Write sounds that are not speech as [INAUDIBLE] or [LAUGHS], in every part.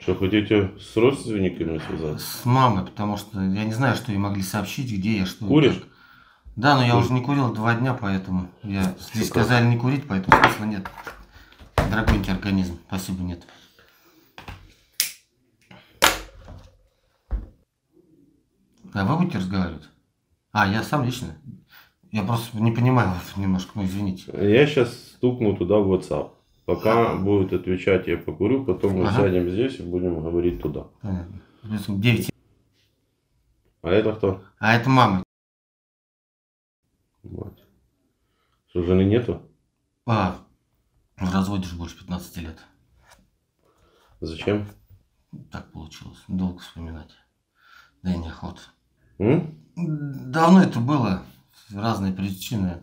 Что, хотите с родственниками связаться? С мамой, потому что я не знаю, что ей могли сообщить, где я, что. Куришь? Как. Да, но я Кур... уже не курил два дня, поэтому я что здесь как? сказали не курить, поэтому смысла нет. Дорогой организм, спасибо, нет. А вы будете разговаривать? А, я сам лично. Я просто не понимаю вас [LAUGHS] немножко, ну извините. Я сейчас стукну туда в WhatsApp. Пока будет отвечать, я покурю, потом мы ага. сядем здесь и будем говорить туда. Понятно. 9. А это кто? А это мама. Вот. Что, жены нету? А, в разводе же больше 15 лет. Зачем? Так получилось. Долго вспоминать. Да и неохота. М? Давно это было. Разные причины.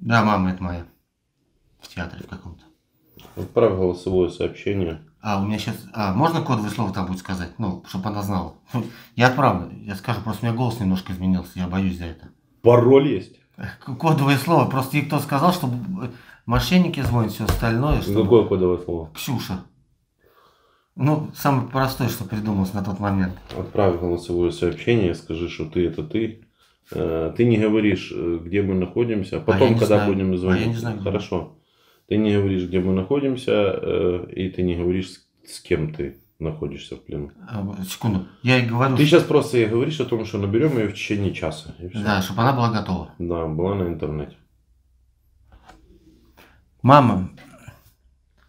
Да, мама, это моя. В театре в каком-то. Отправь голосовое сообщение. А, у меня сейчас... А, можно кодовое слово там будет сказать? Ну, чтобы она знала. [LAUGHS] Я отправлю. Я скажу, просто у меня голос немножко изменился. Я боюсь за это. Пароль есть? Кодовое слово. Просто ей кто сказал, что э, мошенники звонят, все остальное. Чтобы... Какое кодовое слово? Ксюша. Ну, самое простое, что придумалось на тот момент. Отправь голосовое сообщение, скажи, что ты это ты. Э, ты не говоришь, э, где мы находимся, а потом, а когда знаю. будем звонить. А я не знаю. Хорошо. Ты не говоришь, где мы находимся, э, и ты не говоришь, с кем ты находишься в плену. А, секунду. Я и говорю. Ты сейчас просто ей говоришь о том, что наберем ее в течение часа. Да, чтобы она была готова. Да, была на интернете. Мама.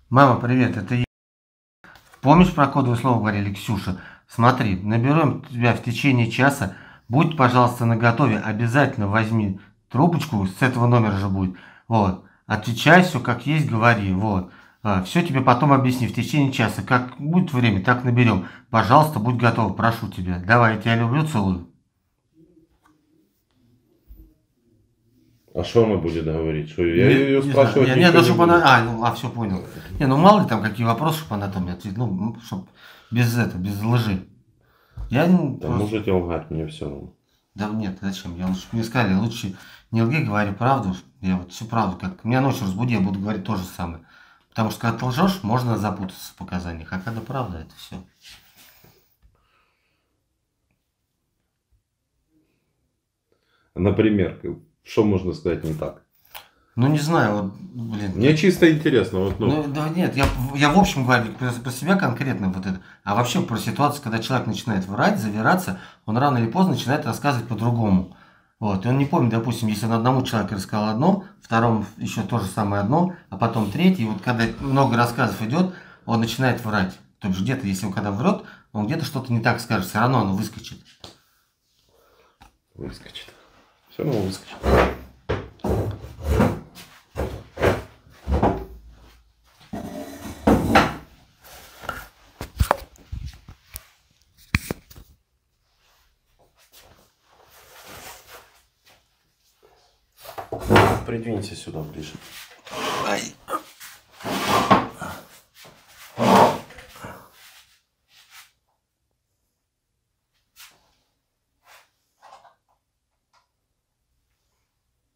Мама, привет, это я. Помнишь, про кодовое слово говорили, Ксюша? Смотри, наберем тебя в течение часа Будь, пожалуйста, наготове, обязательно возьми трубочку, с этого номера же будет. Вот. Отвечай все как есть, говори. Вот. А, все тебе потом объясни в течение часа. Как будет время, так наберем. Пожалуйста, будь готов, прошу тебя. Давай, я тебя люблю, целую. А что она будет говорить? Что, я не, ее не спрашивать не, ну, чтобы она... А, ну, а, все понял. Не, ну мало ли там какие вопросы, чтобы она там ответила. Ну, чтобы без этого, без лжи. Я не... Э, да, просто... Можете лгать, мне все равно. Да нет, зачем? Я лучше мне сказали, лучше не лги, говори правду. Я вот всю правду, как меня ночью разбуди, я буду говорить то же самое. Потому что когда ты лжешь, можно запутаться в показаниях, а когда правда, это все. Например, что можно сказать не так? Ну, не знаю, вот, блин. Мне чисто интересно. Вот, ну. ну да нет, я, я в общем говорю про, про себя конкретно вот это. А вообще про ситуацию, когда человек начинает врать, завираться, он рано или поздно начинает рассказывать по-другому. Вот, и он не помнит, допустим, если он одному человеку рассказал одно, второму еще то же самое одно, а потом третий, и вот когда много рассказов идет, он начинает врать. То есть где-то, если он когда врет, он где-то что-то не так скажет, все равно оно выскочит. Выскочит. Все равно выскочит. придвинься сюда ближе. Ай.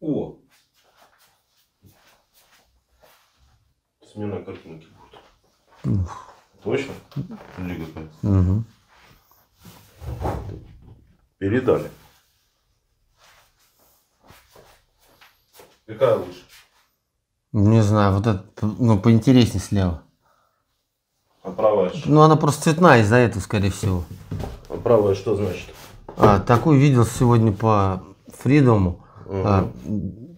О! Смена картинки будет. Ух. Точно? Лига. Угу. Передали. интереснее слева. А правая что? Ну, она просто цветная из-за этого, скорее всего. А правая что значит? А, такую видел сегодня по Фридому. Угу. А,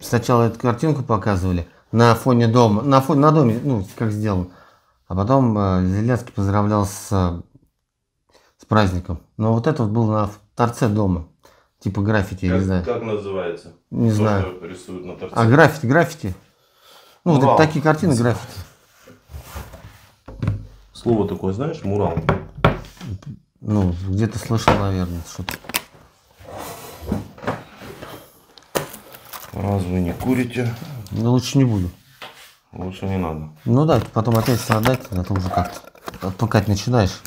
сначала эту картинку показывали на фоне дома, на фоне на доме, ну, как сделано. А потом э, Зеленский поздравлял с, с праздником. Но вот это вот было на торце дома. Типа граффити, как, я не знаю. Как называется? Не То, знаю. Рисуют на торце. А граффити, граффити? ну вот такие картины граффити. Слово такое, знаешь, мурал? Ну, где-то слышал, наверное, что-то. Раз вы не курите. ну лучше не буду. Лучше не надо. Ну да, потом опять страдать, когда ты уже как-то отпукать а начинаешь.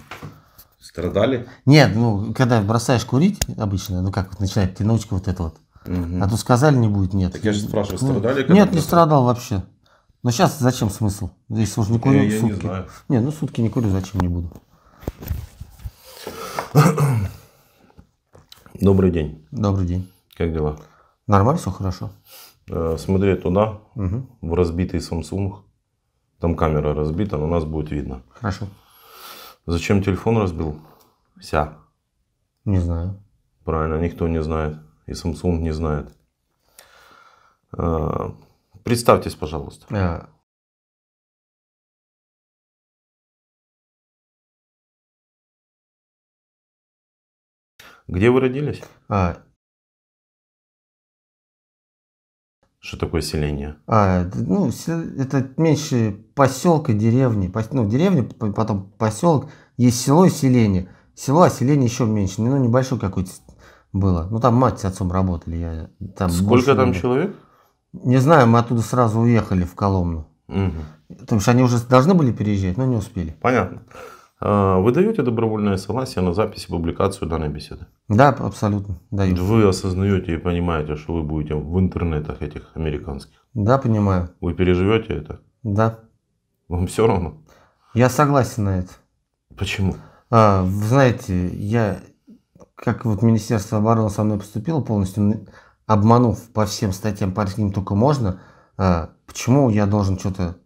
Страдали? Нет, ну когда бросаешь курить обычно, ну как вот начинает тянучка вот эта вот. Угу. А тут сказали не будет, нет. Так я же спрашиваю, страдали? Ну, нет, не страдал вообще. Но ну, сейчас зачем смысл? здесь уже не курю я, э, сутки. Я не, знаю. не, ну сутки не курю, зачем не буду. Добрый день. Добрый день. Как дела? Нормально, все хорошо. Э, смотри туда, угу. в разбитый Samsung. Там камера разбита, но нас будет видно. Хорошо. Зачем телефон разбил? Вся. Не знаю. Правильно, никто не знает. И Samsung не знает. Э, Представьтесь, пожалуйста. Э, Где вы родились? А. Что такое селение? А, ну, это меньше поселка, деревни. ну, деревня, потом поселок. Есть село и селение. Село, а селение еще меньше. Ну, ну, небольшое какое-то было. Ну, там мать с отцом работали. Я, там Сколько там работал. человек? Не знаю, мы оттуда сразу уехали в Коломну. Угу. То есть они уже должны были переезжать, но не успели. Понятно. А, вы даете добровольное согласие на запись и публикацию данной беседы? Да, абсолютно. Даю. Вы осознаете и понимаете, что вы будете в интернетах этих американских? Да, понимаю. Вы переживете это? Да. Вам все равно? Я согласен на это. Почему? А, вы знаете, я, как вот Министерство обороны со мной поступило полностью, обманув по всем статьям, по каким только можно, а, почему я должен что-то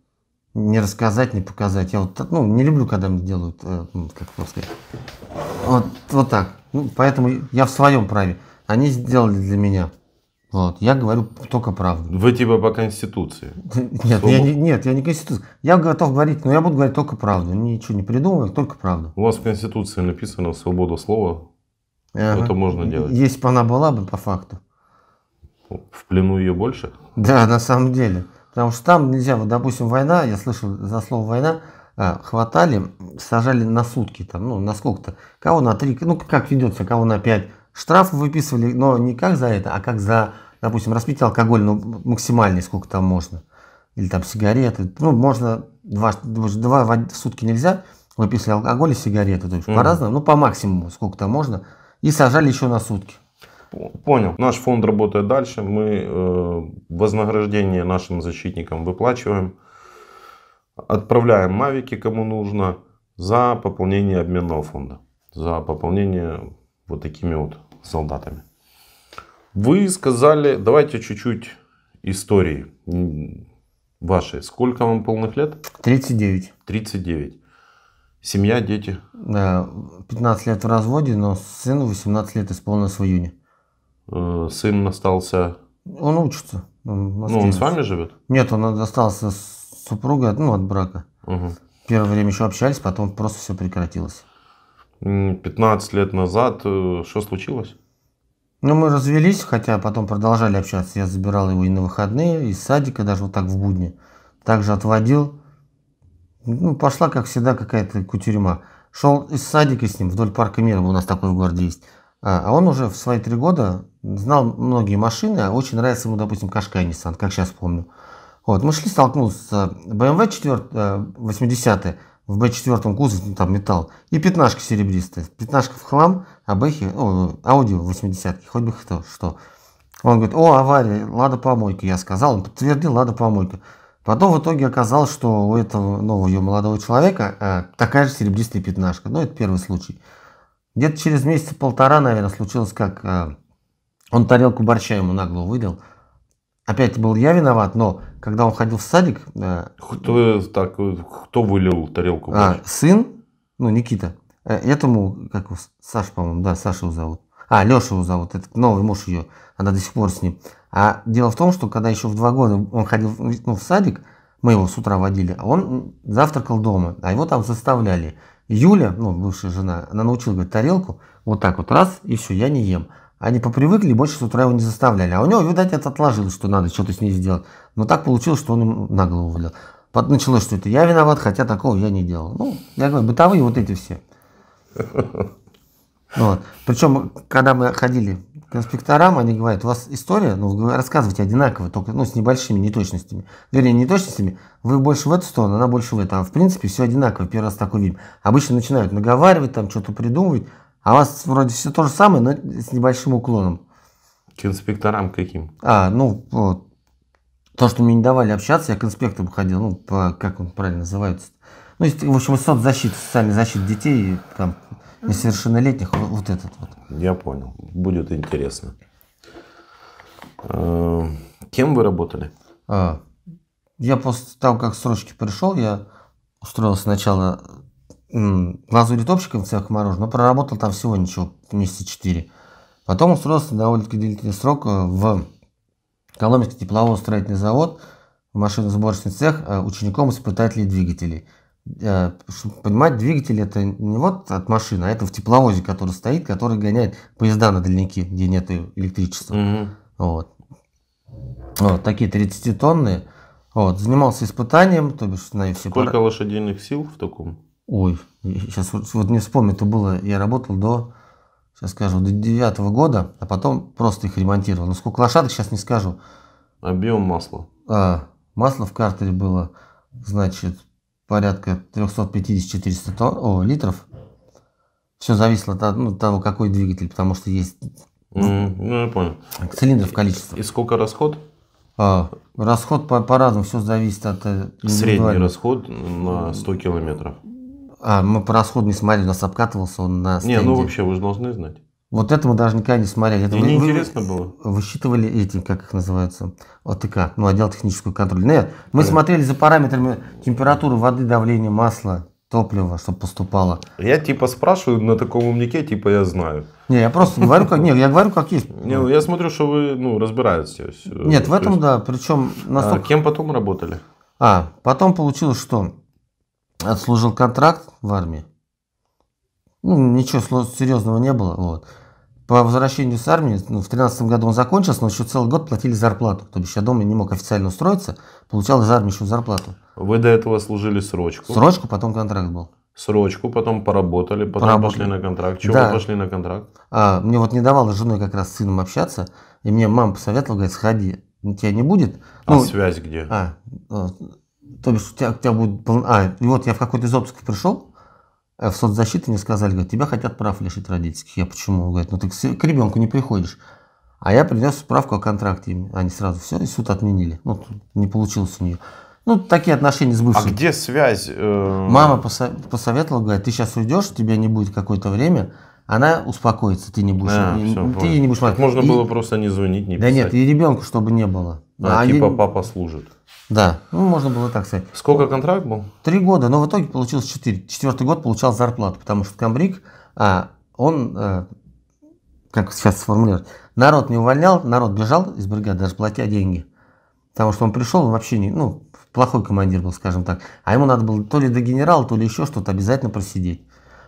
не рассказать, не показать. Я вот ну, не люблю, когда мне делают, э, как просто Вот, вот так. Ну, поэтому я в своем праве. Они сделали для меня. Вот. Я говорю только правду. Вы типа по Конституции? [LAUGHS] Нет, я не, нет, я не Конституция. Я готов говорить, но я буду говорить только правду. Ничего не придумываю, только правду. У вас в Конституции написано свобода слова. Ага. Это можно делать. Если бы она была бы по факту в плену ее больше? Да, на самом деле. Потому что там нельзя, вот, допустим, война, я слышал за слово война, а, хватали, сажали на сутки, там, ну, на сколько-то, кого на три, ну, как ведется, кого на пять. Штраф выписывали, но не как за это, а как за, допустим, распитие алкоголь, ну, максимальный, сколько там можно. Или там сигареты, ну, можно два, два в сутки нельзя, выписывали алкоголь и сигареты, то есть mm-hmm. по-разному, ну, по максимуму, сколько там можно, и сажали еще на сутки. Понял. Наш фонд работает дальше. Мы э, вознаграждение нашим защитникам выплачиваем. Отправляем мавики, кому нужно, за пополнение обменного фонда. За пополнение вот такими вот солдатами. Вы сказали, давайте чуть-чуть истории вашей. Сколько вам полных лет? 39. 39. Семья, дети? 15 лет в разводе, но сыну 18 лет исполнилось в июне. Э, сын остался... Он учится. Он ну, он с вами живет? Нет, он остался с супругой, ну, от брака. Угу. Первое время еще общались, потом просто все прекратилось. 15 лет назад э, что случилось? Ну, мы развелись, хотя потом продолжали общаться. Я забирал его и на выходные, и из садика, даже вот так в будни. Также отводил. Ну, пошла, как всегда, какая-то кутерьма. Шел из садика с ним вдоль парка мира, у нас такой в городе есть. А, а он уже в свои три года знал многие машины, а очень нравится ему, допустим, Кашкай Nissan, как сейчас помню. Вот, мы шли, столкнулся с BMW 4, 80 в B4 кузов, ну, там металл, и пятнашка серебристая. Пятнашка в хлам, а Бэхи, эм о, Ауди 80 хоть бы кто, что. Он говорит, о, авария, лада помойка, я сказал, он подтвердил, лада помойка. Потом в итоге оказалось, что у этого нового ее молодого человека э, такая же серебристая пятнашка. Ну, это первый случай. Где-то через месяца полтора, наверное, случилось как... Э, он тарелку борща ему нагло вылил. Опять был я виноват, но когда он ходил в садик... Э, кто, так, кто вылил тарелку а, борща? А, сын, ну, Никита, э, этому, как Саша, по-моему, да, Саша его зовут. А, Леша его зовут, это новый муж ее, она до сих пор с ним. А дело в том, что когда еще в два года он ходил ну, в садик, мы его с утра водили, а он завтракал дома, а его там заставляли. Юля, ну, бывшая жена, она научила, говорит, тарелку вот так вот раз, и все, я не ем. Они попривыкли, больше с утра его не заставляли. А у него, видать, это отложилось, что надо что-то с ней сделать. Но так получилось, что он им на голову влил. Вот началось, что это я виноват, хотя такого я не делал. Ну, я говорю, бытовые вот эти все. [LAUGHS] Вот. Причем, когда мы ходили к инспекторам, они говорят, у вас история, ну, вы рассказываете одинаково, только ну, с небольшими неточностями. Вернее, неточностями, вы больше в эту сторону, она больше в эту. А в принципе все одинаково, первый раз такой видим. Обычно начинают наговаривать, там что-то придумывать, а у вас вроде все то же самое, но с небольшим уклоном. К инспекторам каким? А, ну, вот, то, что мне не давали общаться, я к инспекторам ходил, ну, по, как он правильно называется. Ну, в общем, соцзащита, социальная защита детей, там, несовершеннолетних, вот, вот этот вот. Я понял. Будет интересно. Э, кем вы работали? А, я после того, как срочки пришел, я устроился сначала глазури топщиком в цех мороженого, но проработал там всего ничего, месяца 4. Потом устроился на довольно-таки длительный срок э, в Коломенский тепловоз-строительный завод, в машиносборочный цех э, учеником испытателей двигателей. Э, Чтобы понимать, двигатель это не вот от машины, а это в тепловозе, который стоит, который гоняет поезда на дальники, где нет электричества. Mm-hmm. Вот. вот. Такие 30-тонные. Вот. Занимался испытанием, то бишь на все Сколько пар... лошадиных сил в таком? Ой, сейчас вот, вот не вспомню, это было, я работал до, сейчас скажу, до девятого года, а потом просто их ремонтировал. Ну, сколько лошадок, сейчас не скажу. Объем масла. А, масло в картере было, значит, порядка 350-400 тонн, о, литров. Все зависело от ну, того, какой двигатель, потому что есть... Mm, ну, я понял. Цилиндров количество. И, и сколько расход? А, расход по-разному, по все зависит от... Э, Средний расход на 100 километров. А, мы по расходу не смотрели, у нас обкатывался он на стенде. Не, ну вообще, вы же должны знать. Вот это мы даже никогда не смотрели. Это Мне интересно было. Высчитывали эти, как их называются, ОТК, ну, отдел технического контроля. Нет, ну, мы да. смотрели за параметрами температуры воды, давления, масла, топлива, чтобы поступало. Я типа спрашиваю на таком умнике, типа я знаю. Не, я просто говорю, как, не, я говорю, как есть. Не, ну, я смотрю, что вы, ну, разбираетесь. Нет, в этом, да, причем настолько... А кем потом работали? А, потом получилось, что отслужил контракт в армии. Ну, ничего серьезного не было. Вот. По возвращению с армии, ну, в 13 году он закончился, но еще целый год платили зарплату. То есть я дома не мог официально устроиться, получал из армии еще зарплату. Вы до этого служили срочку. Срочку, потом контракт был. Срочку, потом поработали, потом поработали. пошли на контракт. Чего да. вы пошли на контракт? А, мне вот не давало с женой как раз с сыном общаться, и мне мама посоветовала, говорит, сходи, тебя не будет. А ну, связь где? А, то бишь, у тебя, у тебя будет... Полно... А, и вот я в какой-то из отпусков пришел, э, в соцзащиту мне сказали, говорят, тебя хотят прав лишить родительских. Я почему? Говорят, ну ты к ребенку не приходишь. А я принес справку о контракте. Они сразу все, и суд отменили. Ну, не получилось у нее. Ну, такие отношения с бывшим. А где связь? Э... Мама посо... посоветовала, говорит, ты сейчас уйдешь, тебя не будет какое-то время. Она успокоится, ты не будешь. А, не, все, ты понял. не будешь так Можно и... было просто не звонить, не писать Да нет, и ребенку, чтобы не было. А, а типа один... папа служит. Да, ну можно было так сказать. Сколько контракт был? Три года, но в итоге получилось четыре. Четвертый год получал зарплату, потому что Камбрик, а, он, а, как сейчас сформулировать, народ не увольнял, народ бежал из бригады, даже платя деньги. Потому что он пришел, он вообще не, ну, плохой командир был, скажем так. А ему надо было то ли до генерала, то ли еще что-то обязательно просидеть.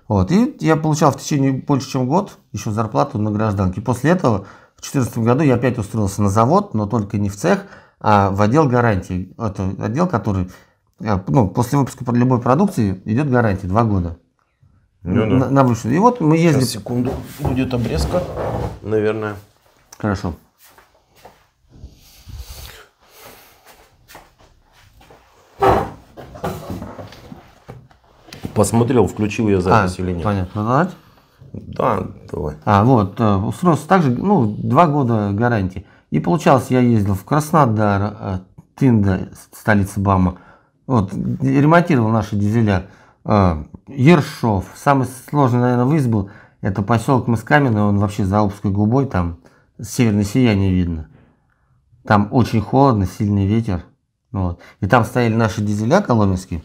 Вот. И я получал в течение больше, чем год еще зарплату на гражданке. После этого в 2014 году я опять устроился на завод, но только не в цех, а в отдел гарантии, Это отдел, который э, ну, после выпуска под любой продукции идет гарантия два года. Ну, на, да. на И вот мы ездили. Сейчас, секунду, будет обрезка, наверное. Хорошо. Посмотрел, включил я а, запись а, или нет. Понятно, давайте. Да, давай. А, вот, э, устройство также, ну, два года гарантии. И получалось, я ездил в Краснодар, э, Тында, столица БАМа, вот, ремонтировал наши дизеля. Э, Ершов, самый сложный, наверное, выезд был, это поселок Москамина, он вообще за Алпской губой, там северное сияние видно. Там очень холодно, сильный ветер. Вот. И там стояли наши дизеля коломенские,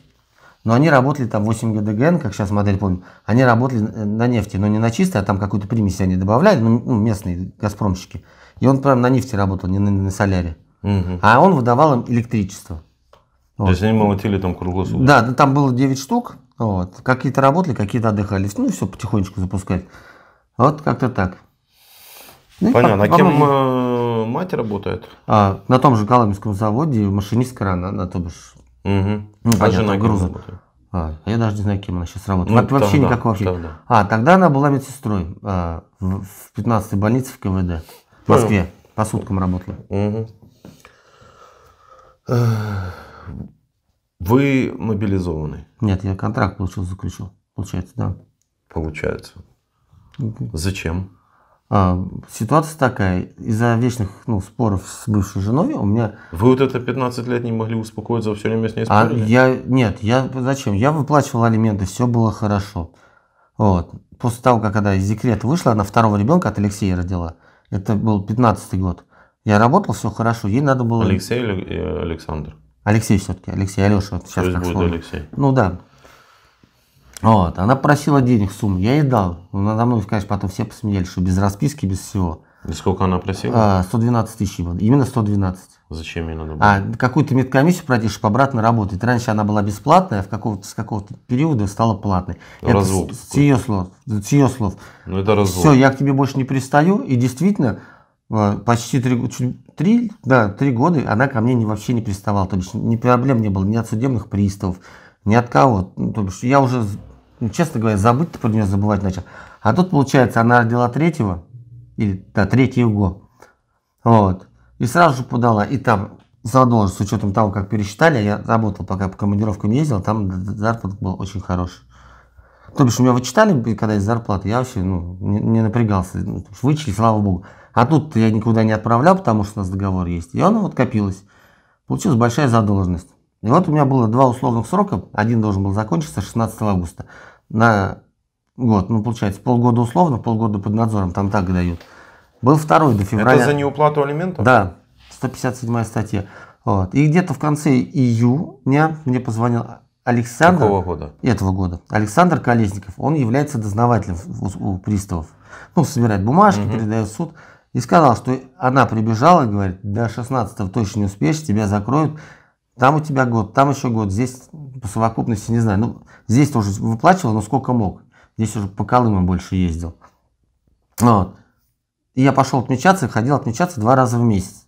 но они работали там 8 ГДГН, как сейчас модель помню, они работали э, на нефти, но не на чистой, а там какую-то примесь они добавляли, ну, ну местные газпромщики. И он прям на нефти работал, не на, на соляре. Угу. А он выдавал им электричество. Вот. То есть они молотили там круглосуточно? Да, там было 9 штук. Вот. Какие-то работали, какие-то отдыхали. Ну, все потихонечку запускать. Вот как-то так. Ну, Понятно. По, а кем э, мать работает? А, на том же Коломенском заводе машинист крана, она, то бишь. Угу. Ну, а жена груза. А, а, я даже не знаю, кем она сейчас работает. Ну, вообще тогда, никакого вообще. Тогда. А, тогда она была медсестрой а, в, в 15-й больнице в КВД. В Москве mm. по суткам работала. Угу. Вы мобилизованы? Нет, я контракт получил, заключил. Получается, да. Получается. mm Зачем? А, ситуация такая, из-за вечных ну, споров с бывшей женой у меня... Вы вот это 15 лет не могли успокоиться, все время с ней а спорили? А я, нет, я зачем? Я выплачивал алименты, все было хорошо. Вот. После того, как она из декрета вышла, она второго ребенка от Алексея родила это был 15 год. Я работал, все хорошо, ей надо было... Алексей или э, Александр? Алексей все-таки, Алексей, Алеша. Вот сейчас Пусть как будет слово. Алексей. Ну да. Вот, она просила денег сумму, я ей дал. Но ну, надо мной, конечно, потом все посмеялись, что без расписки, без всего. И сколько она просила? 112 а, тысяч. Именно 112. Зачем ей надо а было? А, какую-то медкомиссию пройдешь, чтобы обратно работать. Раньше она была бесплатная, а в какого с какого-то периода стала платной. Ну, развод. Это с, с ее слов. С ее слов. Ну это развод. Все, я к тебе больше не пристаю. И действительно, э, почти три, три, да, три года она ко мне не, вообще не приставала. То есть ни проблем не было ни от судебных приставов, ни от кого. Ну, то есть я уже, ну, честно говоря, забыть-то про нее забывать начал. А тут, получается, она родила третьего, или, да, третьего. Вот. И сразу же подала. И там задолженность с учетом того, как пересчитали, я работал, пока по командировкам ездил, там зарплата был очень хороший. То бишь, у меня вычитали, когда из зарплаты, я вообще ну, не, не напрягался. Ну, вычли, слава богу. А тут я никуда не отправлял, потому что у нас договор есть. И оно вот копилось. Получилась большая задолженность. И вот у меня было два условных срока. Один должен был закончиться 16 августа на год. Ну, получается, полгода условно, полгода под надзором, там так дают. Был второй до февраля. Это за неуплату алиментов? Да, 157 статья. Вот. И где-то в конце июня мне позвонил Александр... Какого года? Этого года. Александр Колесников. Он является дознавателем у, у приставов. Ну, собирает бумажки, угу. передает суд. И сказал, что она прибежала и говорит, до 16 точно не успеешь, тебя закроют. Там у тебя год, там еще год, здесь по совокупности, не знаю. Ну, здесь тоже выплачивал, но сколько мог. Здесь уже по Колыму больше ездил. Вот. И я пошел отмечаться, ходил отмечаться два раза в месяц.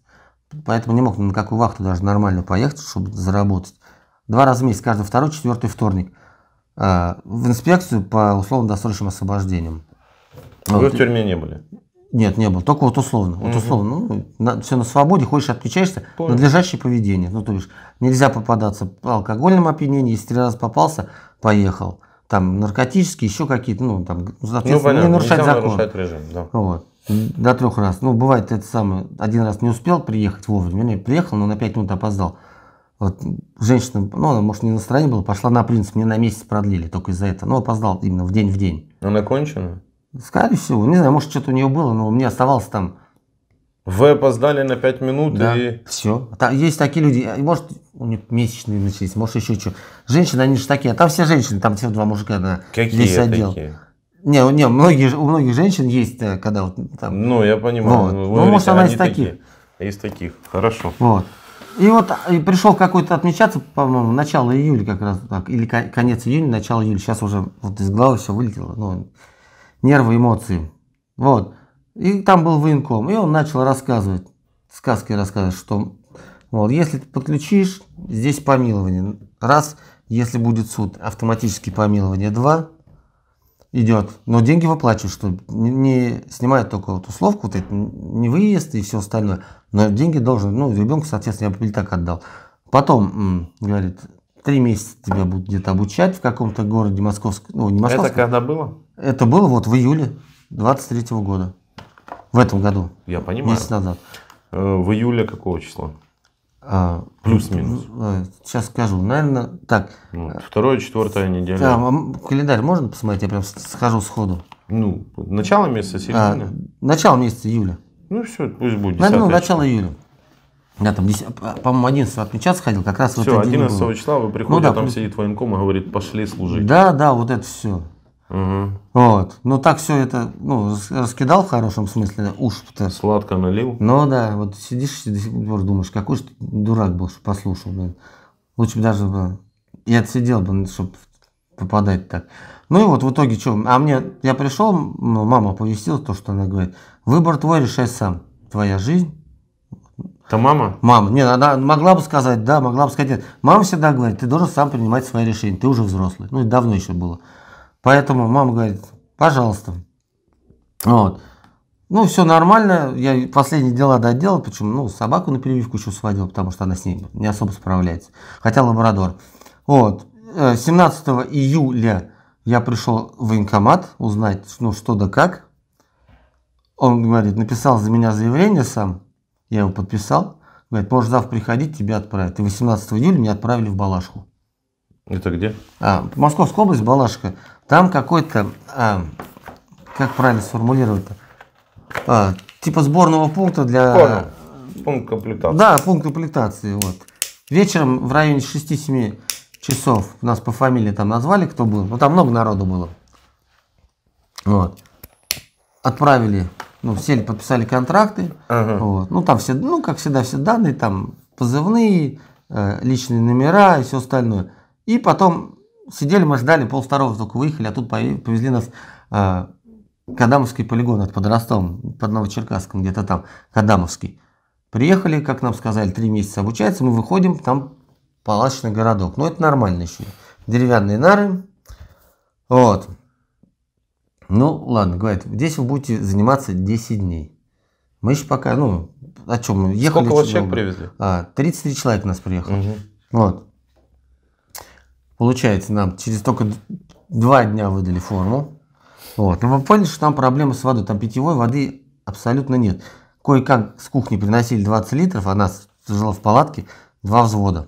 Поэтому не мог на какую вахту даже нормально поехать, чтобы заработать. Два раза в месяц, каждый второй, четвертый вторник. А, в инспекцию по условно-досрочным освобождениям. Вы вот. в тюрьме не были? Нет, не был. Только вот условно. Вот угу. условно. Ну, на, все на свободе, Хочешь отмечаешься. Понял. Надлежащее поведение. Ну, то есть нельзя попадаться по алкогольным опьянениям. Если три раза попался, поехал. Там наркотические, еще какие-то, ну, там, ну, ну не нарушать нельзя закон. нарушать режим, да. Вот. До трех раз. Ну, бывает это самое. Один раз не успел приехать вовремя. Вернее, приехал, но на пять минут опоздал. Вот женщина, ну, она, может, не на стороне была, пошла на принц, мне на месяц продлили только из-за этого. Но ну, опоздал именно в день в день. Она кончена? Скорее всего. Не знаю, может, что-то у нее было, но мне оставалось там... Вы опоздали на пять минут да, и... все. Там есть такие люди, э, может, у них месячные начались, может, еще что. Женщины, они же такие, а там все женщины, там всего два мужика на Какие весь отдел. Такие? Не, не, многие, у многих женщин есть, э, когда вот там. Ну, я понимаю. Вот. Ну, говорите, может, она из таких. Из таких, хорошо. Вот. И вот а, и пришел какой-то отмечаться, по-моему, начало июля как раз так, или конец июня, начало июля. Сейчас уже вот из головы все вылетело, ну, нервы, эмоции. Вот. И там был военком, и он начал рассказывать, сказки рассказывать, что вот, если ты подключишь, здесь помилование. Раз, если будет суд, автоматически помилование. Два, идет, но деньги выплачивают, что не снимают только вот условку, вот это, не выезд и все остальное, но деньги должен, ну, ребенку, соответственно, я бы так отдал. Потом, говорит, три месяца тебя будут где-то обучать в каком-то городе московском, ну, не московском. Это когда было? Это было вот в июле 23 -го года, в этом году. Я понимаю. Месяц назад. Э, в июле какого числа? А, Плюс-минус. Ну, сейчас скажу, наверное, так. Э, второе, четвертая неделя. Да, календарь можно посмотреть? Я прям схожу сходу. Ну, начало месяца середина. А, начало месяца июля. Ну все, пусть будет. Наверное, ну, начало июля. Я там, по-моему, 11 отмечаться ходил, как раз все, вот 11 числа вы ну приходите, ну, да, там сидит военком и говорит, пошли служить. Да, да, вот это все. Угу. Вот. Ну так все это, ну, раскидал в хорошем смысле уж то Сладко налил. Ну да, вот сидишь до сих пор думаешь, какой же ты дурак был, что послушал, блин. Лучше бы даже бы и отсидел бы, чтобы попадать так. Ну и вот в итоге что, а мне, я пришел, ну, мама повестила то, что она говорит, выбор твой, решай сам, твоя жизнь. Это мама? Мама, не, она могла бы сказать, да, могла бы сказать, нет. Мама всегда говорит, ты должен сам принимать свои решения, ты уже взрослый. Ну, и давно еще было. Поэтому мама говорит, пожалуйста. Вот. Ну, все нормально. Я последние дела доделал. Почему? Ну, собаку на прививку еще сводил, потому что она с ней не особо справляется. Хотя лабрадор. Вот. 17 э, июля я пришел в военкомат узнать, ну, что да как. Он говорит, написал за меня заявление сам. Я его подписал. Говорит, можешь завтра приходить, тебя отправят. И 18 июля меня отправили в Балашку. Это где? А, Московская область, Балашка. Там какой-то, а, как правильно сформулировать, а, типа сборного пункта для... Понял. Пункт комплектации. Да, пункт комплектации. Вот. Вечером в районе 6-7 часов нас по фамилии там назвали, кто был. Ну, там много народу было. Вот. Отправили, ну, сели, подписали контракты. Ага. Вот. Ну, там все, ну, как всегда, все данные, там позывные, э, личные номера и все остальное. И потом сидели мы ждали, пол второго только выехали, а тут повезли нас э, Кадамовский полигон, это под Ростовом, под Новочеркасском, где-то там, Кадамовский. Приехали, как нам сказали, три месяца обучается, мы выходим, там палаточный городок. Ну, это нормально еще. Деревянные нары. Вот. Ну, ладно, говорит, здесь вы будете заниматься 10 дней. Мы еще пока, ну, о чем мы ехали. Сколько вас человек привезли? А, 33 человек нас приехало. Угу. Вот. Получается, нам через только два дня выдали форму. Вот. Но мы поняли, что там проблемы с водой. Там питьевой воды абсолютно нет. Кое-как с кухни приносили 20 литров, она жила в палатке, два взвода,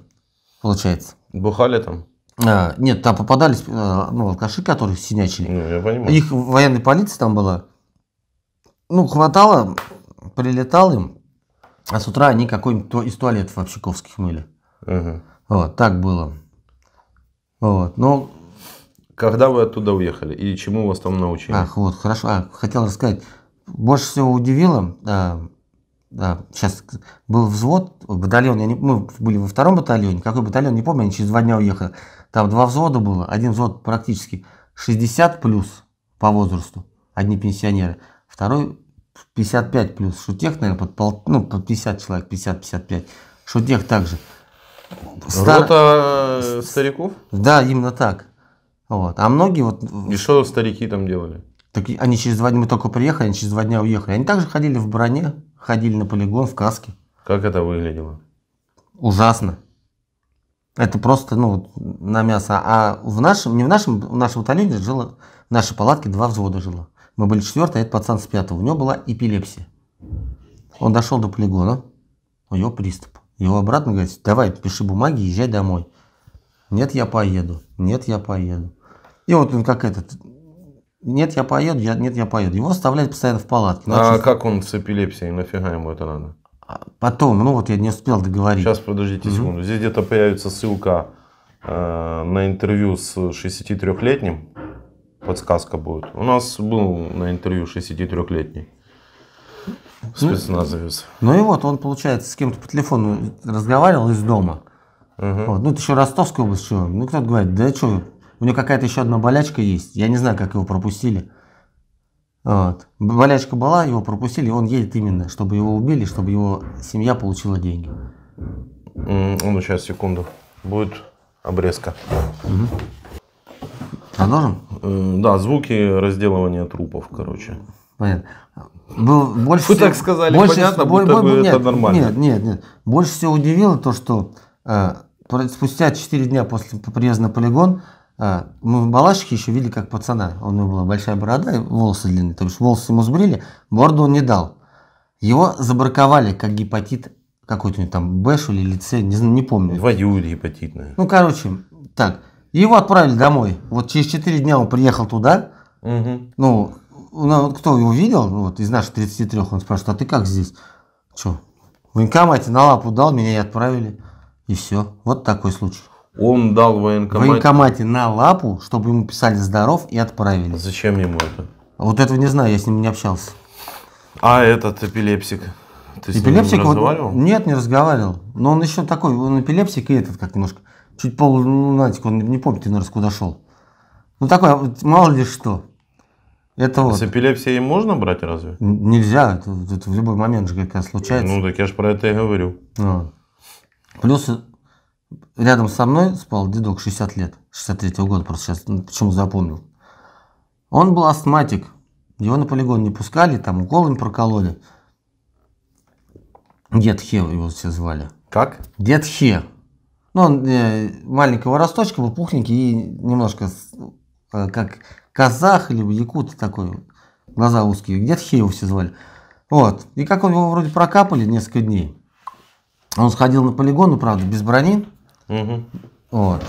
получается. Бухали там? А, нет, там попадались э, ну, алкаши, которые синячили. Ну, я понимаю. Их военной полиции там была. Ну, хватало, прилетал им, а с утра они какой-нибудь из туалетов общаковских мыли. Угу. Вот, так было. Вот. Но... Когда вы оттуда уехали и чему вас там научили? Ах, вот, хорошо. А, хотел рассказать. Больше всего удивило, а, а, сейчас был взвод, батальон, я не, мы были во втором батальоне, какой батальон, не помню, они через два дня уехали. Там два взвода было, один взвод практически 60 плюс по возрасту, одни пенсионеры, второй 55 плюс, шутех, наверное, под, пол, ну, под 50 человек, 50-55, шутех также. Стар... Рота э, стариков? Да, именно так. Вот. А многие вот... И что старики там делали? Так они через два дня, мы только приехали, они через два дня уехали. Они также ходили в броне, ходили на полигон в каске. Как это выглядело? Ужасно. Это просто, ну, на мясо. А в нашем, не в нашем, в нашем батальоне жило, в нашей палатке два взвода жило. Мы были четвертый, а этот пацан с пятого. У него была эпилепсия. Он дошел до полигона, у него приступ. Его обратно говорит, давай, пиши бумаги, езжай домой. Нет, я поеду. Нет, я поеду. И вот он как этот, нет, я поеду, я, нет, я поеду. Его оставляют постоянно в палатке. Ночью... А как он с эпилепсией, нафига ему это надо? А потом, ну вот я не успел договорить. Сейчас, подождите угу. секунду. Здесь где-то появится ссылка э, на интервью с 63-летним. Подсказка будет. У нас был на интервью 63-летний. Ну, спецназовец. Ну, ну и вот он, получается, с кем-то по телефону разговаривал из дома. Угу. Вот. Ну, это еще Ростовская область, что? Ну, кто-то говорит, да что, у него какая-то еще одна болячка есть. Я не знаю, как его пропустили. Вот. Болячка была, его пропустили, он едет именно, чтобы его убили, чтобы его семья получила деньги. Ну, сейчас, секунду. Будет обрезка. Угу. Продолжим? Э, да, звуки разделывания трупов, короче. Понятно был больше... Вы так сказали, больше, понятно, бо, будто бо, нет, это нормально. Нет, нет, нет. Больше всего удивило то, что э, спустя 4 дня после приезда на полигон э, мы в Балашихе еще видели как пацана. У него была большая борода и волосы длинные. То есть волосы ему сбрили, бороду он не дал. Его забраковали как гепатит какой-то там Б, или лице, не, знаю, не помню. В июле гепатитная. Ну, короче, так. Его отправили домой. Вот через 4 дня он приехал туда. Угу. Ну, ну, кто его видел, ну, вот, из наших 33, он спрашивает, а ты как здесь? Че, в военкомате на лапу дал, меня и отправили, и все. Вот такой случай. Он дал военкомате... военкомате на лапу, чтобы ему писали «здоров» и отправили. А зачем ему это? А вот этого не знаю, я с ним не общался. А этот эпилепсик? Ты с эпилепсик, ним разговаривал? Вот, нет, не разговаривал. Но он еще такой, он эпилепсик и этот как немножко. Чуть полунатик, ну, он не, не помнит, наверное, куда шел. Ну такой, мало ли что. Это вот. С эпилепсией можно брать разве? Нельзя, это, это в любой момент же как случается. Ну так я же про это и говорю. Ну. Плюс э, рядом со мной спал дедок 60 лет, 63 -го года просто сейчас, почему запомнил. Он был астматик, его на полигон не пускали, там уколами прокололи. Дед Хе его все звали. Как? Дед Хе. Ну, он э, маленького росточка был, пухленький и немножко э, как казах или якут такой, глаза узкие, где-то Хею все звали. Вот. И как он его вроде прокапали несколько дней. Он сходил на полигон, ну, правда, без брони. Угу. Вот.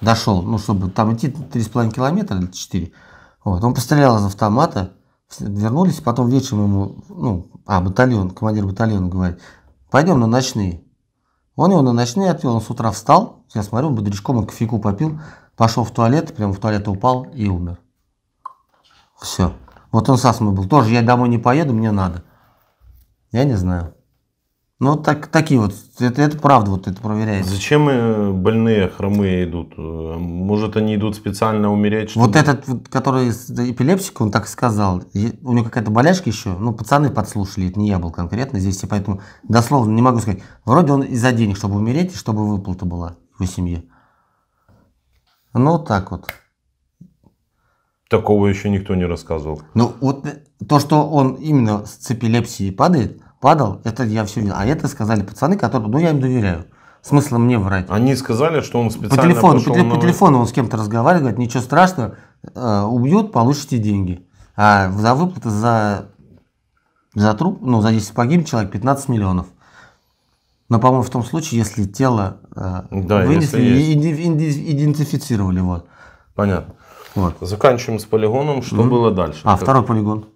Дошел, ну, чтобы там идти 3,5 километра или 4. Вот. Он пострелял из автомата, вернулись, потом вечером ему, ну, а, батальон, командир батальона говорит, пойдем на ночные. Он его на ночные отвел, он с утра встал, я смотрю, он бодрячком он кофейку попил, пошел в туалет, прямо в туалет упал и умер. Все. Вот он со мной был. Тоже я домой не поеду, мне надо. Я не знаю. Ну, так, такие вот. Это, это правда, вот это проверяется. Зачем э, больные хромые идут? Э, может, они идут специально умереть? Чтобы... Вот этот, который эпилептик, он так сказал. У него какая-то болячка еще. Ну, пацаны подслушали, это не я был конкретно здесь. И поэтому дословно не могу сказать. Вроде он из-за денег, чтобы умереть, и чтобы выплата была его семье. Ну, вот так вот. Такого еще никто не рассказывал. Ну, вот э, то, что он именно с эпилепсией падает, падал, это я все видел. А это сказали пацаны, которым, ну, я им доверяю. Смысла мне врать. Они сказали, что он специально по телефону, по, по телефону он с кем-то разговаривает, говорит, ничего страшного, э, убьют, получите деньги. А за выплаты за, за труп, ну, за 10 погиб человек 15 миллионов. Но, по-моему, в том случае, если тело э, да, вынесли если и идентифицировали. Вот. Понятно. Вот. Заканчиваем с полигоном. Что mm-hmm. было дальше? А, как? второй полигон.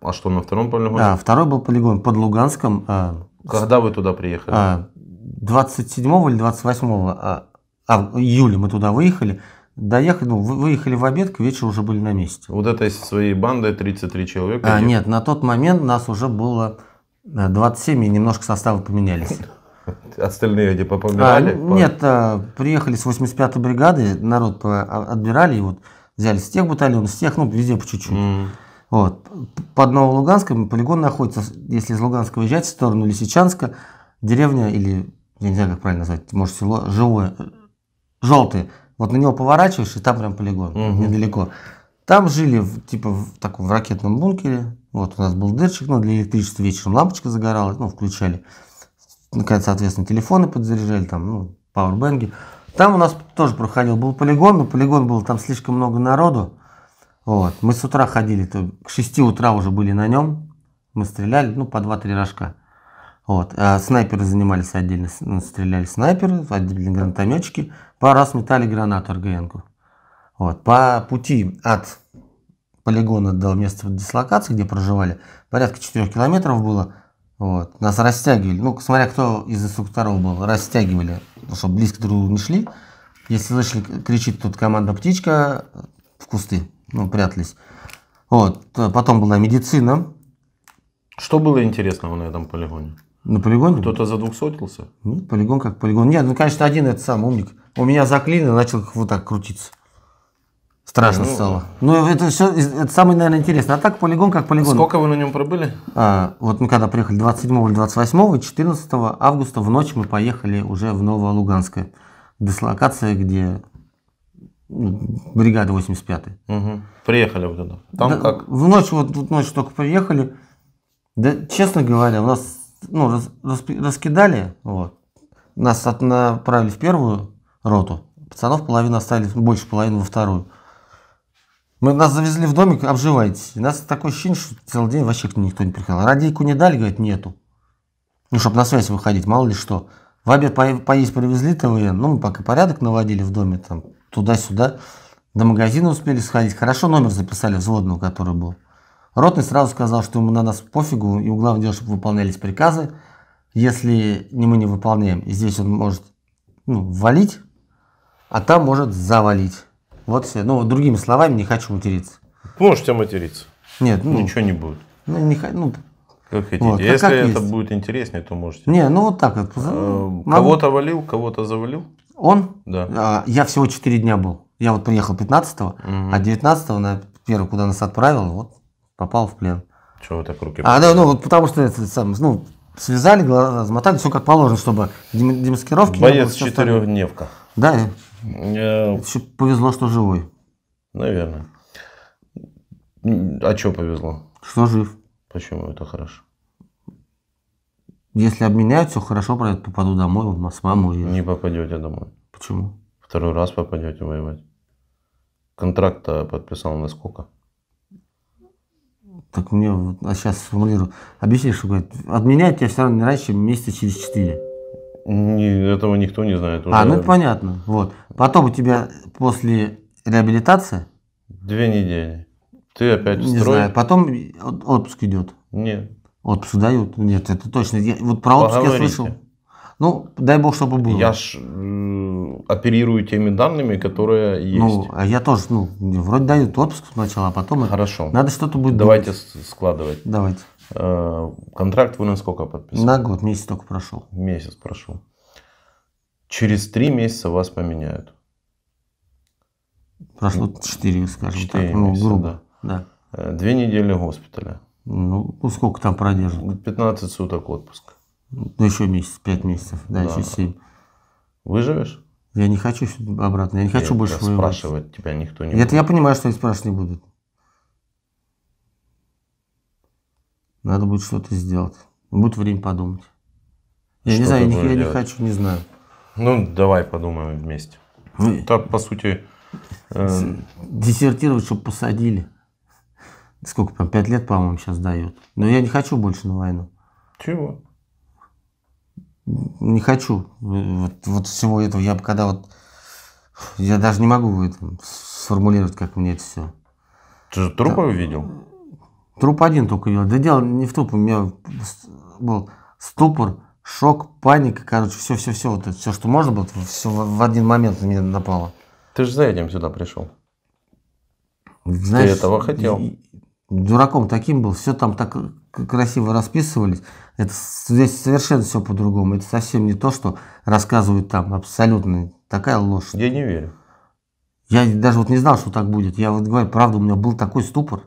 А что на втором полигоне? А, второй был полигон под Луганском. А, Когда вы туда приехали? А, 27 или 28 а, а, июля мы туда выехали. Доехали, ну, выехали в обед, к вечеру уже были на месте. Вот этой своей бандой 33 человека? А, нет, на тот момент нас уже было 27, а, и немножко составы поменялись. [LAUGHS] [LAUGHS] Остальные где а, попомирали? А, Нет, а, приехали с 85-й бригады, народ а, отбирали, и вот взяли с тех батальонов, с тех, ну, везде по чуть-чуть. Mm. Вот. Под Новолуганском полигон находится, если из Луганска выезжать в сторону Лисичанска, деревня или, я не знаю, как правильно назвать, может, село, живое, э, желтое. Вот на него поворачиваешь, и там прям полигон, Mm -hmm. недалеко. Там жили, в, типа, в таком в ракетном бункере. Вот у нас был дырчик, ну, для электричества вечером лампочка загоралась, ну, включали наконец, соответственно, телефоны подзаряжали, там, ну, пауэрбэнки. Там у нас тоже проходил был полигон, но полигон был там слишком много народу. Вот. Мы с утра ходили, то к 6 утра уже были на нем. Мы стреляли, ну, по 2-3 рожка. Вот. А снайперы занимались отдельно, ну, стреляли снайперы, отдельно гранатометчики. Пару раз метали гранату РГНку. Вот. По пути от полигона до места дислокации, где проживали, порядка 4 километров было – вот. Нас растягивали. Ну, смотря кто из инструкторов был, растягивали, чтобы близко друг к другу не шли. Если слышали, кричит тут команда «Птичка», в кусты, ну, прятались. Вот. Потом была медицина. Что было интересного на этом полигоне? На полигоне? Кто-то задвухсотился? Нет, ну, полигон как полигон. Нет, ну, конечно, один это сам умник. У меня заклинило, начал вот так крутиться. Страшно ну, стало. Ну, это все, это самое, наверное, интересное. А так полигон как полигон. Сколько вы на нем пробыли? А, вот мы когда приехали 27 или 28, 14 августа в ночь мы поехали уже в Новолуганское. Дислокация, где ну, бригада 85-й. Угу. Приехали вот туда. Там да, как? В ночь, вот, в ночь только приехали. Да, честно говоря, у нас ну, рас, раскидали, вот. Нас отправили в первую роту, пацанов половину оставили, больше половины во вторую. Мы нас завезли в домик, обживайтесь. И нас такое ощущение, что целый день вообще никто не приходил. Радейку не дали, говорит, нету. Ну, чтобы на связь выходить, мало ли что. В обед по поесть привезли ТВН, ну, мы пока порядок наводили в доме, там, туда-сюда. До магазина успели сходить. Хорошо номер записали взводного, который был. Ротный сразу сказал, что ему на нас пофигу, и главное дело, чтобы выполнялись приказы. Если не мы не выполняем, и здесь он может ну, валить, а там может завалить. Вот, все, ну, другими словами, не хочу материться. Можете материться. Нет, ну, ничего не будет. Ну, не, ну, как хотите. Вот, Если как это есть. будет интереснее, то можете. Не, ну вот так вот. Э, кого-то валил, кого-то завалил. Он? Да. А, я всего 4 дня был. Я вот приехал 15-го, угу. а 19-го на первый, куда нас отправил, вот попал в плен. Чего вы так руки А, да, ну вот потому что это сам, ну, связали, глаза, размотали, все как положено, чтобы демаскировки. Боец четырехдневка. Да, еще э, повезло, что живой. Наверное. А что повезло? Что жив. Почему это хорошо? Если обменяют, все хорошо, правда, попаду домой, вот, с мамой. Не попадете домой. Почему? Второй раз попадете воевать. контракт э, подписал на сколько? Так мне, а сейчас сформулирую. Объясни, что говорит. Отменять тебя все равно не раньше месяца через четыре. Не, этого никто не знает. А, уже... А, ну понятно. Вот. Потом у тебя после реабилитации? Две недели. Ты опять в Не строй. знаю, потом отпуск идет. Нет. Отпуск дают? Нет, это точно. Я, вот про отпуск Поговорите. я слышал. Ну, дай бог, чтобы было. Я ж э, оперирую теми данными, которые есть. Ну, а я тоже, ну, вроде дают отпуск сначала, а потом... Хорошо. Надо что-то будет Давайте думать. складывать. Давайте. Э, контракт вы на сколько подписали? На год, месяц только прошел. Месяц прошел. Через три месяца вас поменяют. Прошло четыре, скажем 4 так, ну, месяца, ну, грубо. Да. да. Э, две недели госпиталя. Ну, ну сколько там продержит? 15 суток отпуска. Ну, еще месяц, 5 месяцев, да, да. еще 7. Выживешь? Я не хочу обратно, я не хочу я больше воевать. спрашивать тебя никто не Это я понимаю, что они спрашивать не будут. Надо будет что-то сделать. Будет время подумать. Я что не знаю, я, я не хочу, не знаю. Ну, давай подумаем вместе. Ну, так, по сути... Э... Диссертировать, чтобы посадили. Сколько там, пять лет, по-моему, сейчас дают. Но я не хочу больше на войну. Чего? Не хочу. Вот, вот всего этого. Я когда вот... Я даже не могу это сформулировать, как мне это все. Ты же трупы да. видел? Труп один только видел. Да дело не в труп, У меня был ступор шок, паника, короче, все-все-все, вот это, все, что можно было, все в один момент на меня напало. Ты же за этим сюда пришел. Знаешь, Ты этого хотел. Дураком таким был, все там так красиво расписывались. Это здесь совершенно все по-другому. Это совсем не то, что рассказывают там. Абсолютно такая ложь. Я не верю. Я даже вот не знал, что так будет. Я вот говорю, правда, у меня был такой ступор.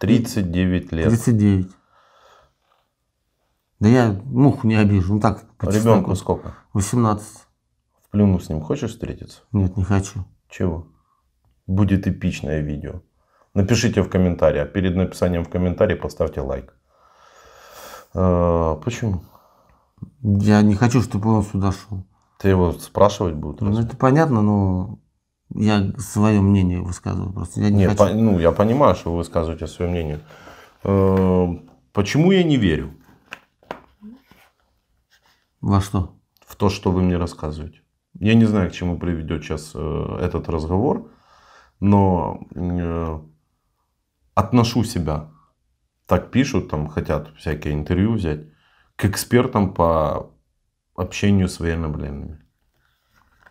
39 лет. 39. Да я муху не обижу, ну так. Ребенку сколько? 18. В плюну с ним хочешь встретиться? Нет, не хочу. Чего? Будет эпичное видео. Напишите в комментариях. Перед написанием в комментарии поставьте лайк. А, почему? Я не хочу, чтобы он сюда шел. Ты его спрашивать будешь? Ну, это понятно, но я свое мнение высказываю просто. Я не Нет, хочу. По, ну, я понимаю, что вы высказываете свое мнение. Э, почему я не верю? Во что? В то, что вы мне рассказываете. Я не знаю, к чему приведет сейчас э, этот разговор, но э, отношу себя, так пишут, там хотят всякие интервью взять, к экспертам по общению с военнопленными.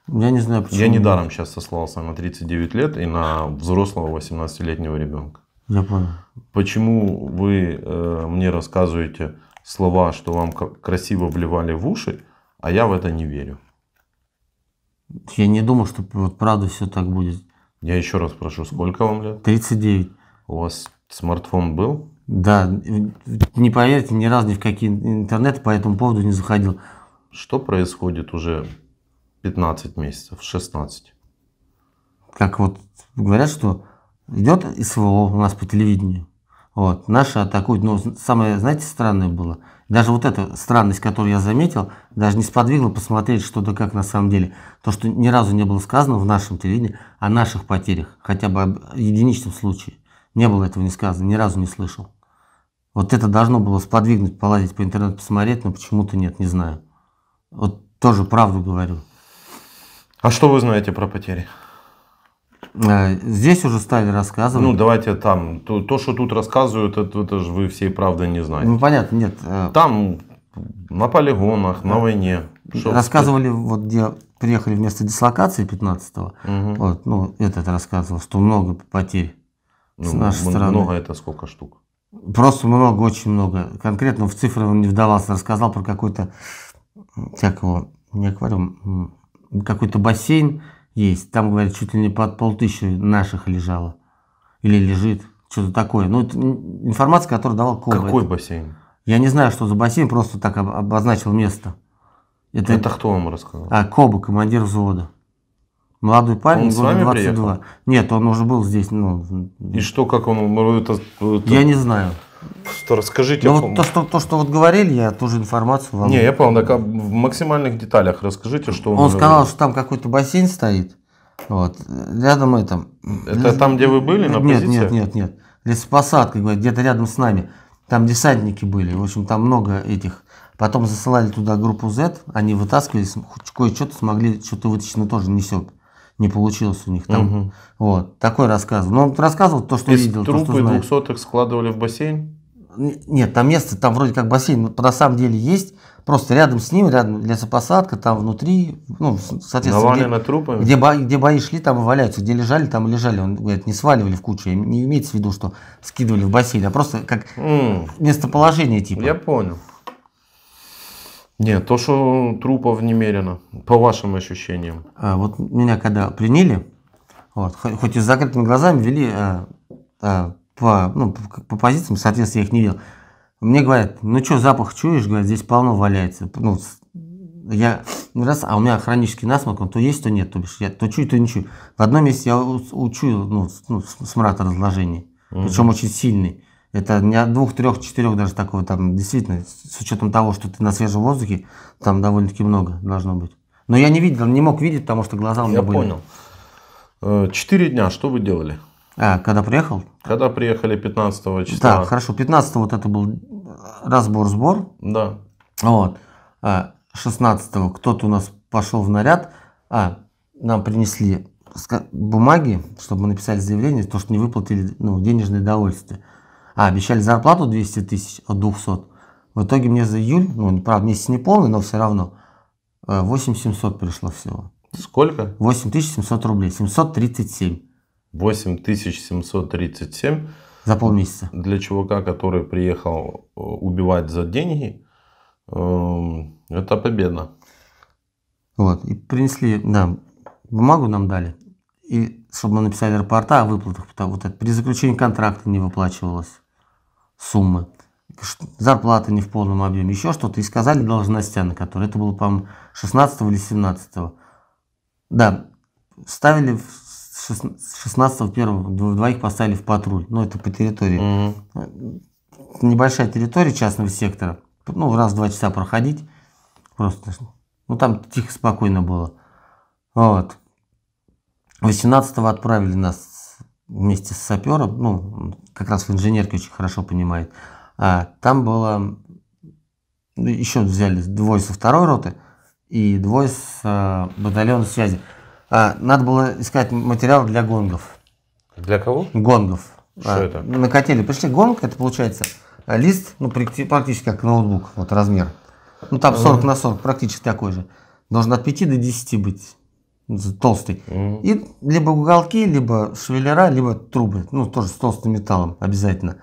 Я не знаю, почему. Я недаром сейчас сослался на 39 лет и на взрослого 18-летнего ребенка. Я понял. Почему вы э, мне рассказываете слова, что вам красиво вливали в уши, а я в это не верю. Я не думал, что вот правда все так будет. Я еще раз прошу, сколько вам лет? 39. У вас смартфон был? Да, не поверьте, ни разу ни в какие интернеты по этому поводу не заходил. Что происходит уже 15 месяцев, 16? Как вот говорят, что идет СВО у нас по телевидению. Вот, наши атакуют. Но ну, самое, знаете, странное было. Даже вот эта странность, которую я заметил, даже не сподвигла посмотреть, что да как на самом деле. То, что ни разу не было сказано в нашем телевидении о наших потерях, хотя бы об единичном случае. Не было этого не сказано, ни разу не слышал. Вот это должно было сподвигнуть, полазить по интернету, посмотреть, но почему-то нет, не знаю. Вот тоже правду говорю. А что вы знаете про потери? Э, здесь уже стали рассказывать. Ну, давайте там. То, то что тут рассказывают, это, это же вы всей правды не знаете. Ну, понятно, нет. Э, там на полигонах, на войне. Рассказывали, что? вот где приехали вместо дислокации 15-го, угу. вот, ну, этот рассказывал, что много потерь ну, с нашей много стороны. Много это сколько штук? Просто много, очень много. Конкретно в цифры он не вдавался, рассказал про какой-то, как его, не аквариум, какой-то бассейн, есть. Там, говорят, чуть ли не под полтысячи наших лежало. Или лежит. Что-то такое. Ну, это информация, которую давал Коба. Какой бассейн? Я не знаю, что за бассейн, просто так обозначил место. Это, это кто вам рассказал? А, Коба, командир взвода. Молодой парень, он с вами 22. Приехал? Нет, он уже был здесь. Ну... И что, как он? Это, это... Я не знаю. Что расскажите. Ну, вот то, что, то, что вот говорили, я ту же информацию вам... Не, я понял, так, а в максимальных деталях расскажите, что он... Он сказал, что там какой-то бассейн стоит, вот, рядом это... Это лес... там, где вы были, на Нет, нет, нет, нет, лесопосадка, говорит, где-то рядом с нами, там десантники были, в общем, там много этих... Потом засылали туда группу Z, они вытаскивались, кое-что-то смогли, что-то вытащено тоже несет не получилось у них там. Угу. Вот такой рассказ. Но он рассказывал то, что Из видел. Трупы двухсотых складывали в бассейн. Нет, там место, там вроде как бассейн, но на самом деле есть. Просто рядом с ним, рядом лесопосадка, там внутри, ну, соответственно, где, Где, бо, где бои шли, там и валяются, где лежали, там и лежали. Он говорит, не сваливали в кучу, не имеется в виду, что скидывали в бассейн, а просто как mm. местоположение типа. Я понял. Нет, то, что трупов немерено, по вашим ощущениям. А, вот меня когда приняли, вот, хоть и с закрытыми глазами вели а, а, по, ну, по позициям, соответственно, я их не видел. Мне говорят, ну что, запах чуешь? Говорят, здесь полно валяется. Ну, я ну, раз, а у меня хронический насморк, он то есть, то нет, то бишь я то чую, то не чую. В одном месте я учу ну, ну, смрад разложения, угу. причем очень сильный. Это не от двух, трех, четырех даже такого там, действительно, с учетом того, что ты на свежем воздухе, там довольно-таки много должно быть. Но я не видел, не мог видеть, потому что глаза у меня я были. Я понял. Э, четыре дня, что вы делали? А, когда приехал? Когда приехали 15 числа. Да, хорошо, 15 вот это был разбор-сбор. Да. Вот. 16 а, кто-то у нас пошел в наряд, а нам принесли бумаги, чтобы мы написали заявление, то, что не выплатили ну, денежное довольствие. А, обещали зарплату 200 тысяч от 200. В итоге мне за июль, ну, правда, месяц не полный, но все равно, 8700 э, пришло всего. Сколько? 8700 рублей, 737. 8737. За полмесяца. Для чувака, который приехал э, убивать за деньги, эм, это победа. Вот, и принесли, да, бумагу нам дали, и чтобы мы написали рапорта о выплатах, потому вот это, при заключении контракта не выплачивалась сумма зарплата не в полном объеме, еще что-то, и сказали должностя, на которые, это было, по-моему, 16 или 17. -го. Да, ставили в 16 первого двоих поставили в патруль. Ну, это по территории. Угу. Небольшая территория частного сектора. Ну, раз в два часа проходить. Просто. Ну, там тихо, спокойно было. Вот. 18-го отправили нас вместе с сапером. Ну, как раз в инженерке очень хорошо понимает. А, там было... Ну, Еще взяли двое со второй роты и двое с а, батальона связи. А, надо было искать материал для гонгов. Для кого? Гонгов. Что а, это? Ну, на котеле пришли. Гонг это получается э, лист, ну, практически как ноутбук, вот размер. Ну, там 40 mm на 40, практически такой же. Должен от 5 до 10 быть толстый. mm И либо уголки, либо швеллера, либо трубы. Ну, тоже с толстым металлом обязательно.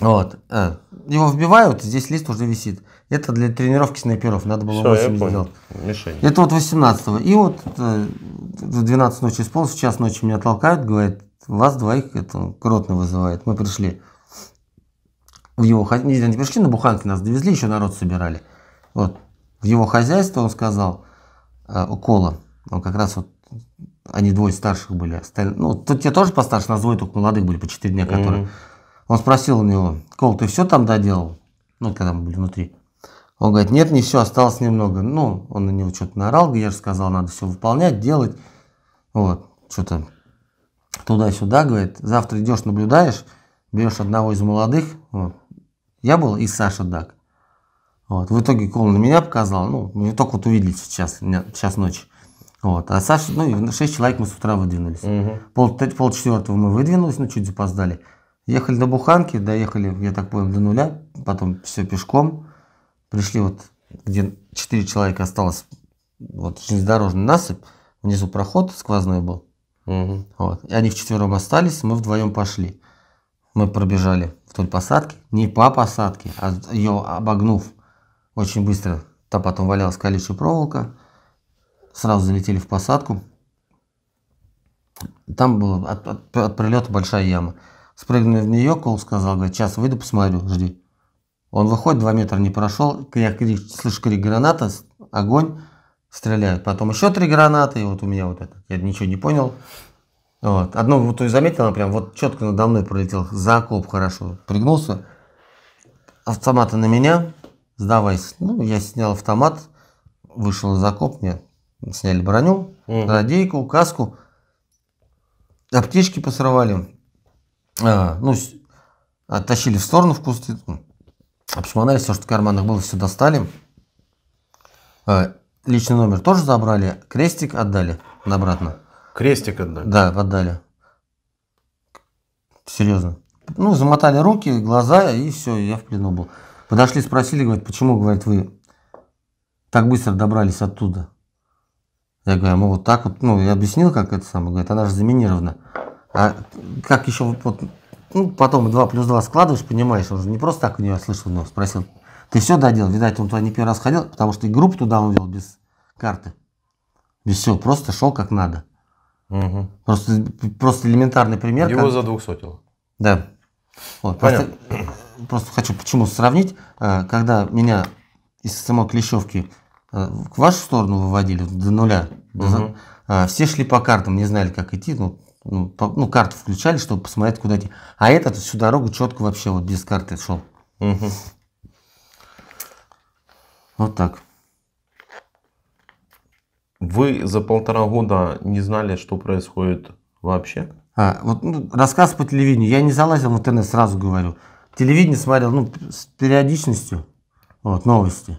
Вот. Э, его вбивают, здесь лист уже висит. Это для тренировки снайперов, надо было Все, 8 сделать. Мишень. Это вот 18 И вот э, в 12 ночи спал, в час ночи меня толкают, говорит, вас двоих это кротно вызывает. Мы пришли в его хозяйство, не пришли на буханки нас довезли, еще народ собирали. Вот. В его хозяйство, он сказал, укола, э, он как раз вот они двое старших были. остальные Ну, тут те тоже постарше, нас двое только молодых были, по 4 дня, которые. Mm-hmm. Он спросил у него, Кол, ты все там доделал? Ну, когда мы были внутри. Он говорит, нет, не все, осталось немного. Ну, он на него что-то наорал, я же сказал, надо все выполнять, делать. Вот, что-то туда-сюда, говорит, завтра идешь, наблюдаешь, берешь одного из молодых, вот. я был и Саша Дак. Вот. В итоге Кол на меня показал, ну, мы только вот увидели сейчас, сейчас ночью. Вот. А Саша, ну, и 6 человек мы с утра выдвинулись. Угу. Пол, пол четвертого мы выдвинулись, ну, чуть запоздали. Ехали до Буханки, доехали, я так понял, до нуля, потом все пешком. Пришли вот, где 4 человека осталось, вот железнодорожный насыпь, внизу проход сквозной был. Угу. Вот. И они вчетвером остались, мы вдвоем пошли. Мы пробежали вдоль посадки, не по посадке, а ее обогнув очень быстро. Там потом валялась колючая проволока, сразу залетели в посадку. Там была от, от, от прилета большая яма. Спрыгнув в нее, Кол сказал, говорит, сейчас выйду, посмотрю, жди. Он выходит, два метра не прошел, я крик, слышу крик граната, огонь, стреляют. Потом еще три гранаты, и вот у меня вот это, я ничего не понял. Вот. Одно, вот ты заметил, она прям вот четко надо мной пролетел, за окоп хорошо, пригнулся. Автоматы на меня, сдавайся. Ну, я снял автомат, вышел из окоп, мне сняли броню, угу. радейку, каску, аптечки посрывали. Э, ну, оттащили в сторону вкус, ну, обшмонали все, что в карманах было, все достали. Э, личный номер тоже забрали, крестик отдали на обратно. Крестик отдали? Да, отдали. Серьезно. Ну, замотали руки, глаза, и все, я в плену был. Подошли, спросили, говорят, почему, говорит, вы так быстро добрались оттуда? Я говорю, ну вот так вот, ну, я объяснил, как это самое, говорит, она же заминирована. А как еще вот, ну, потом 2 плюс 2 складываешь, понимаешь, он же не просто так у него слышал, но спросил, ты все доделал? Видать, он туда не первый раз ходил, потому что и группу туда он вел без карты. Без всего, просто шел как надо. Угу. Просто, просто элементарный пример. Его как... за двухсотил. Да. Вот, просто, просто хочу почему сравнить, э, когда меня из самой клещевки э, в вашу сторону выводили до нуля, угу. до, э, все шли по картам, не знали, как идти, ну, ну, ну, карту включали, чтобы посмотреть, куда идти. А этот всю дорогу четко вообще вот без карты шел. Угу. Вот так. Вы за полтора года не знали, что происходит вообще? А, вот ну, рассказ по телевидению. Я не залазил в интернет, сразу говорю. Телевидение смотрел ну, с периодичностью, вот, новости.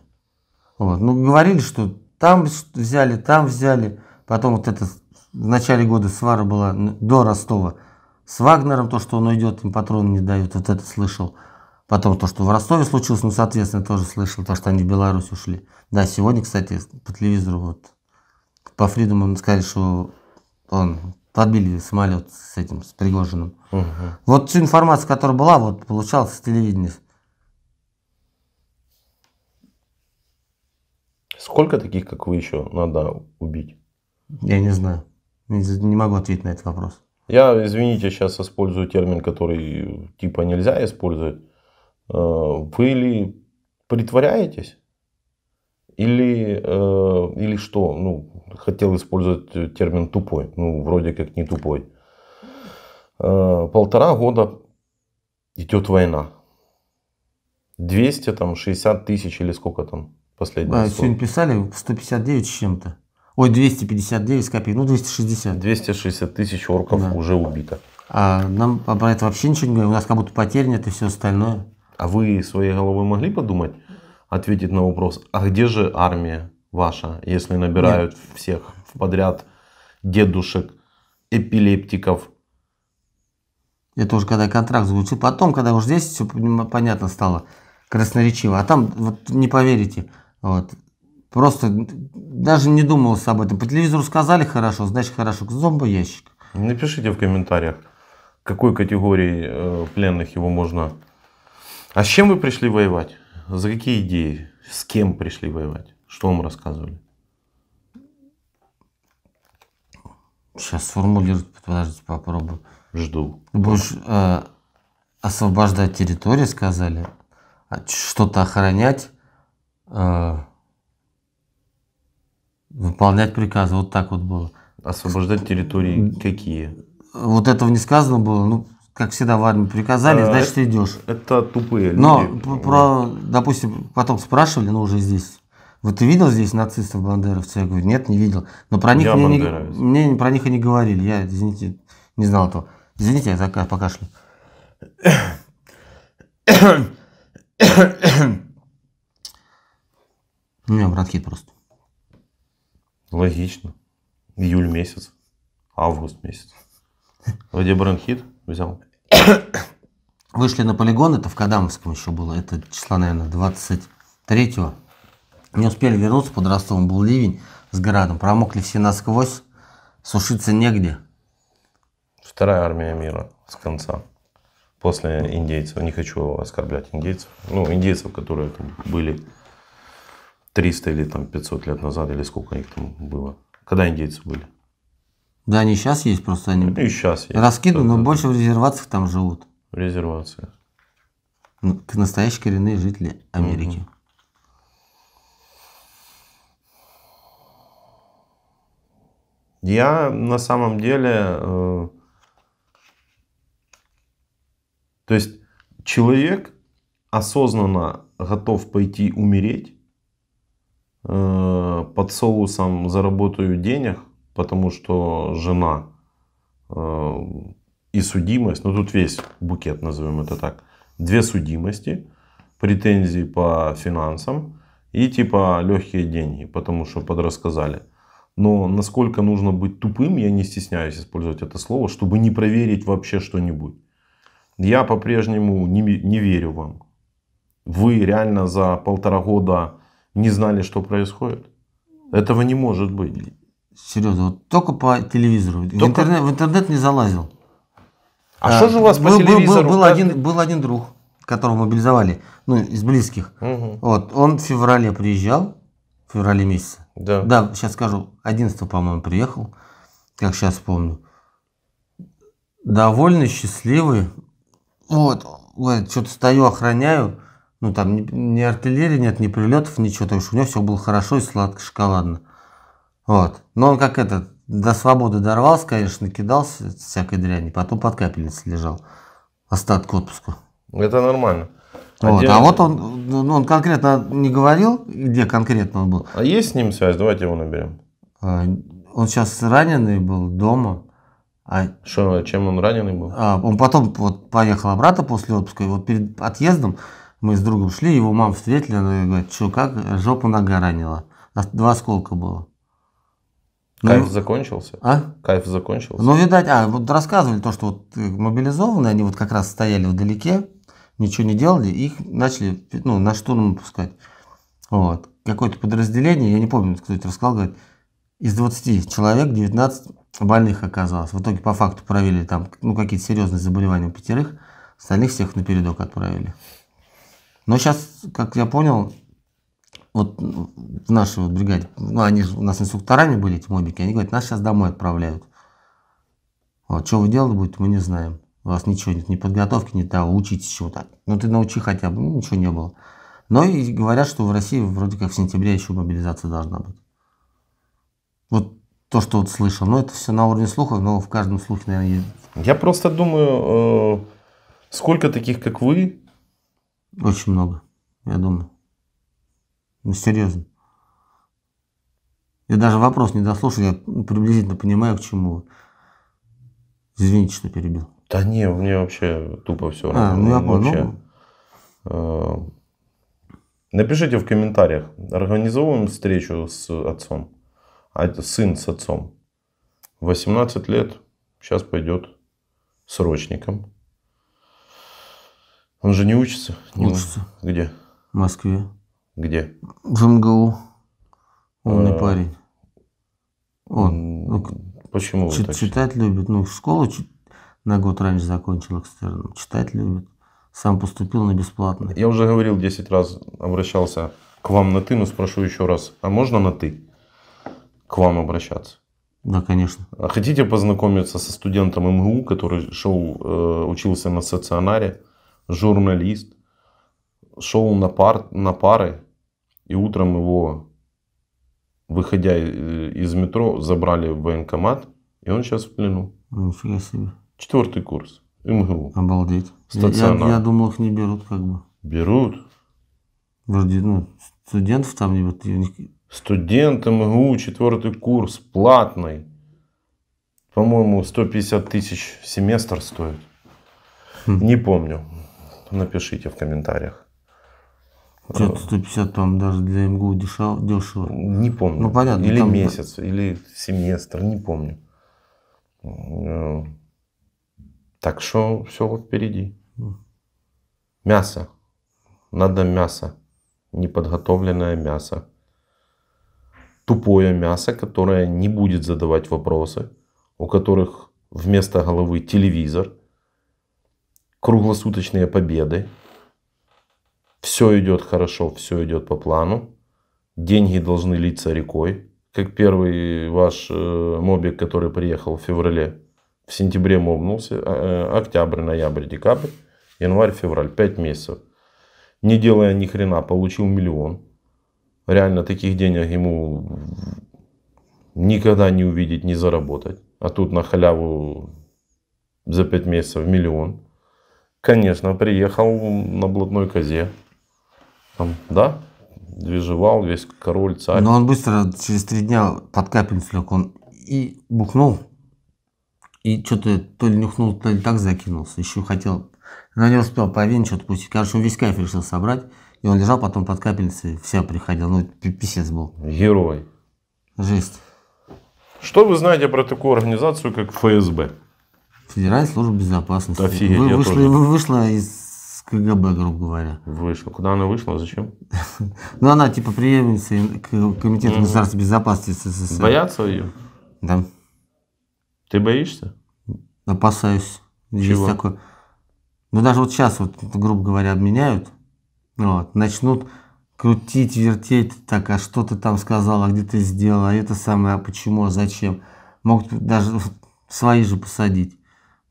Вот. Ну, говорили, что там взяли, там взяли. Потом вот этот в начале года свара была до Ростова с Вагнером, то, что он уйдет, им патроны не дают, вот это слышал. Потом то, что в Ростове случилось, ну, соответственно, тоже слышал, то, что они в Беларусь ушли. Да, сегодня, кстати, по телевизору вот по Фридому сказали, что он подбили самолет с этим, с Пригожиным. Угу. Вот всю информацию, которая была, вот получалась с телевидения. Сколько таких, как вы, еще надо убить? Я не знаю. Не могу ответить на этот вопрос. Я, извините, сейчас использую термин, который типа нельзя использовать. Э, вы ли притворяетесь? Или, э, или что? Ну, хотел использовать термин тупой. Ну, вроде как не тупой. Э, полтора года идет война. 200, там, 60 тысяч или сколько там последнее? А, сегодня писали 159 с чем-то. Ой, 259 копеек, ну 260. 260 тысяч орков да. уже убито. А нам про это вообще ничего не говорят, у нас как будто потерь нет и все остальное. А вы своей головой могли подумать, ответить на вопрос, а где же армия ваша, если набирают нет. всех подряд дедушек, эпилептиков, это уже когда контракт звучит. Потом, когда уже здесь все понятно стало красноречиво. А там, вот не поверите, вот, Просто даже не думалось об этом. По телевизору сказали хорошо, значит хорошо. К Зомбоящик. Напишите в комментариях, какой категории э, пленных его можно... А с чем вы пришли воевать? За какие идеи? С кем пришли воевать? Что вам рассказывали? Сейчас сформулировать, подождите, попробую. Жду. Будешь э, освобождать территорию, сказали. А что-то охранять. Э, Выполнять приказы, вот так вот было. Освобождать территории какие? Вот этого не сказано было, ну, как всегда в армии приказали, а, значит идешь. Это тупые люди. Но, про, допустим, потом спрашивали, ну, уже здесь, вот ты видел здесь нацистов, бандеровцев? Я говорю, нет, не видел. Но про них я мне, мне про них и не говорили. Я, извините, не знал этого. Извините, я пока, покашлю. [COUGHS] У меня бронхит просто. Логично. Июль месяц, август месяц. Где бронхит взял? Вышли на полигон, это в Кадамовском еще было, это числа, наверное, 23-го. Не успели вернуться, под Ростовом был ливень с градом, промокли все насквозь, сушиться негде. Вторая армия мира с конца, после индейцев. Не хочу оскорблять индейцев. Ну, индейцев, которые там были 300 или там 500 лет назад, или сколько их там было. Когда индейцы были? Да, они сейчас есть, просто они ну, и сейчас есть. раскиданы, но больше в резервациях там живут. В резервациях. Ну, к настоящие коренные жители Америки. Угу. Я на самом деле, э, то есть человек осознанно готов пойти умереть Э, под соусом заработаю денег, потому что жена э, и судимость, ну тут весь букет, назовем это так, две судимости, претензии по финансам и типа легкие деньги, потому что подрассказали. Но насколько нужно быть тупым, я не стесняюсь использовать это слово, чтобы не проверить вообще что-нибудь. Я по-прежнему не, не верю вам. Вы реально за полтора года не знали, что происходит. Этого не может быть. Серьезно, вот только по телевизору. Только... В, интернет, в интернет не залазил. А, а что же у вас был, по телевизору? Был, был, был, один, был один друг, которого мобилизовали, ну, из близких. Угу. Вот, он в феврале приезжал, в феврале месяце. Да. Да, сейчас скажу, 11 по-моему, приехал, как сейчас помню. Довольно счастливый. Вот, вот что-то стою, охраняю ну там ни, артиллерии нет, ни прилетов, ничего, то есть у него все было хорошо и сладко, шоколадно. Вот. Но он как этот, до свободы дорвался, конечно, накидался всякой дряни, потом под капельницей лежал остаток отпуска. Это нормально. А вот. Где... А вот он, ну, он конкретно не говорил, где конкретно он был. А есть с ним связь? Давайте его наберем. А, он сейчас раненый был дома. А... Что, чем он раненый был? А, он потом вот поехал обратно после отпуска, и вот перед отъездом мы с другом шли, его мама встретила, она говорит, что как, жопу нога ранила. Два осколка было. Ну, Кайф ну, закончился? А? Кайф закончился? Ну, видать, а, вот рассказывали то, что вот э, мобилизованные, они вот как раз стояли вдалеке, ничего не делали, их начали, ну, на штурм пускать. Вот. Какое-то подразделение, я не помню, кто это рассказал, говорит, из 20 человек 19 больных оказалось. В итоге по факту провели там, ну, какие-то серьезные заболевания у пятерых, остальных всех на передок отправили. Но сейчас, как я понял, вот в нашей вот бригаде, ну, они же у нас инструкторами были, эти мобики, они говорят, нас сейчас домой отправляют. Вот, что вы делать будете, мы не знаем. У вас ничего нет, ни подготовки, ни того, учитесь чего-то. Ну, ты научи хотя бы, ну, ничего не было. Но и говорят, что в России вроде как в сентябре еще мобилизация должна быть. Вот то, что вот слышал. Но это все на уровне слухов, но в каждом слухе, наверное, есть. Я просто думаю, э, сколько таких, как вы, очень много, я думаю. Ну, серьезно. Я даже вопрос не дослушал, я приблизительно понимаю, к чему. Извините, что перебил. Да не, мне вообще тупо все а, равно. Ну, я вообще, ну... э, напишите в комментариях, организовываем встречу с отцом. А это сын с отцом. 18 лет, сейчас пойдет срочником. Он же не учится? Не учится. Мы... Где? В Москве. Где? В МГУ. Умный а... парень. Он. Ну, Почему? Чит, читать любит. Ну, школу чит... на год раньше закончил экстерном. Читать любит. Сам поступил на бесплатно. Я уже говорил 10 раз, обращался к вам на ты, но спрошу еще раз. А можно на ты к вам обращаться? Да, конечно. А хотите познакомиться со студентом МГУ, который шел, э, учился на стационаре? журналист, шел на, пар, на пары, и утром его, выходя э, из метро, забрали в военкомат, и он сейчас в плену. Нифига себе. Четвертый курс. МГУ. Обалдеть. Стационар. Я, я, я думал, их не берут как бы. Берут. Подожди, ну, студентов там не берут. Студент МГУ, четвертый курс, платный. По-моему, 150 тысяч семестр стоит. Хм. Не помню напишите в комментариях. Что-то э, 150, по-моему, даже для МГУ дешево. дешево. Не помню. Ну, понятно. Или там... месяц, или семестр, не помню. Э, так что все вот впереди. Мясо. Надо мясо. Неподготовленное мясо. Тупое мясо, которое не будет задавать вопросы, у которых вместо головы телевизор – круглосуточные победы. Все идет хорошо, все идет по плану. Деньги должны литься рекой. Как первый ваш э, мобик, который приехал в феврале, в сентябре мобнулся, а, э, октябрь, ноябрь, декабрь, январь, февраль, 5 месяцев. Не делая ни хрена, получил миллион. Реально таких денег ему никогда не увидеть, не заработать. А тут на халяву за 5 месяцев миллион. Конечно, приехал на блатной козе. Там, да, движевал весь король, царь. Но он быстро, через три дня под капельницу лег, он и бухнул, и что-то то ли нюхнул, то ли так закинулся. Еще хотел, но не успел по что-то пустить. Короче, он весь кайф решил собрать, и он лежал потом под капельницей, все приходил. Ну, писец был. Герой. Жесть. Что вы знаете про такую организацию, как ФСБ? Федеральная служба безопасности. Офигеть, Вы, вышла, тоже. вышла из КГБ, грубо говоря. Вышла. Куда она вышла? Зачем? [LAUGHS] Ну, она типа преемница Комитета государственной безопасности СССР. Боятся ее? Да. Ты боишься? Опасаюсь. Чего? Есть такое. Ну, даже вот сейчас, вот, грубо говоря, обменяют, вот, начнут крутить, вертеть, так, а что ты там сказал, а где ты сделал, а это самое, а почему, а зачем. Могут даже [LAUGHS] свои же посадить.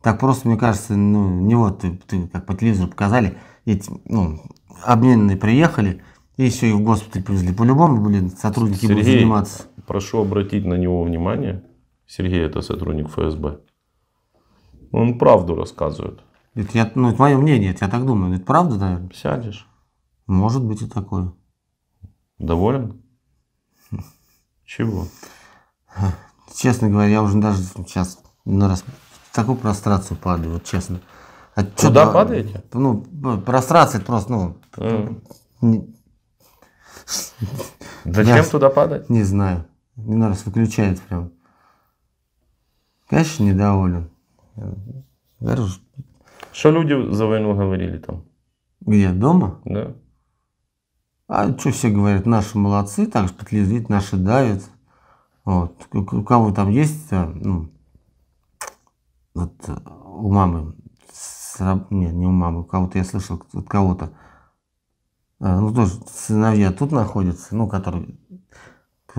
Так просто, мне кажется, ну, не вот ты, ты как по телевизору показали, эти, ну, обменные приехали, и еще и в госпиталь привезли. По-любому, блин, сотрудники Сергей, будут заниматься. прошу обратить на него внимание. Сергей это сотрудник ФСБ. Он правду рассказывает. Это, я, ну, это мое мнение, это я так думаю. Это правда, наверное? Сядешь. Может быть и такое. Доволен? Чего? Честно говоря, я уже даже сейчас на ну, раз в такую прострацию падаю, вот честно. От Куда чего, падаете? Ну, ну, прострация просто, ну... А. Зачем туда падать? Не знаю. Не надо, выключает прям. Конечно, недоволен. Что люди за войну говорили там? Где, дома? Да. А что все говорят, наши молодцы, так же подлезли, наши давят. Вот. У кого там есть, э, ну, вот э, у мамы, нет, не у мамы, у кого-то я слышал, от кого-то, э, ну тоже сыновья тут находятся, ну, которые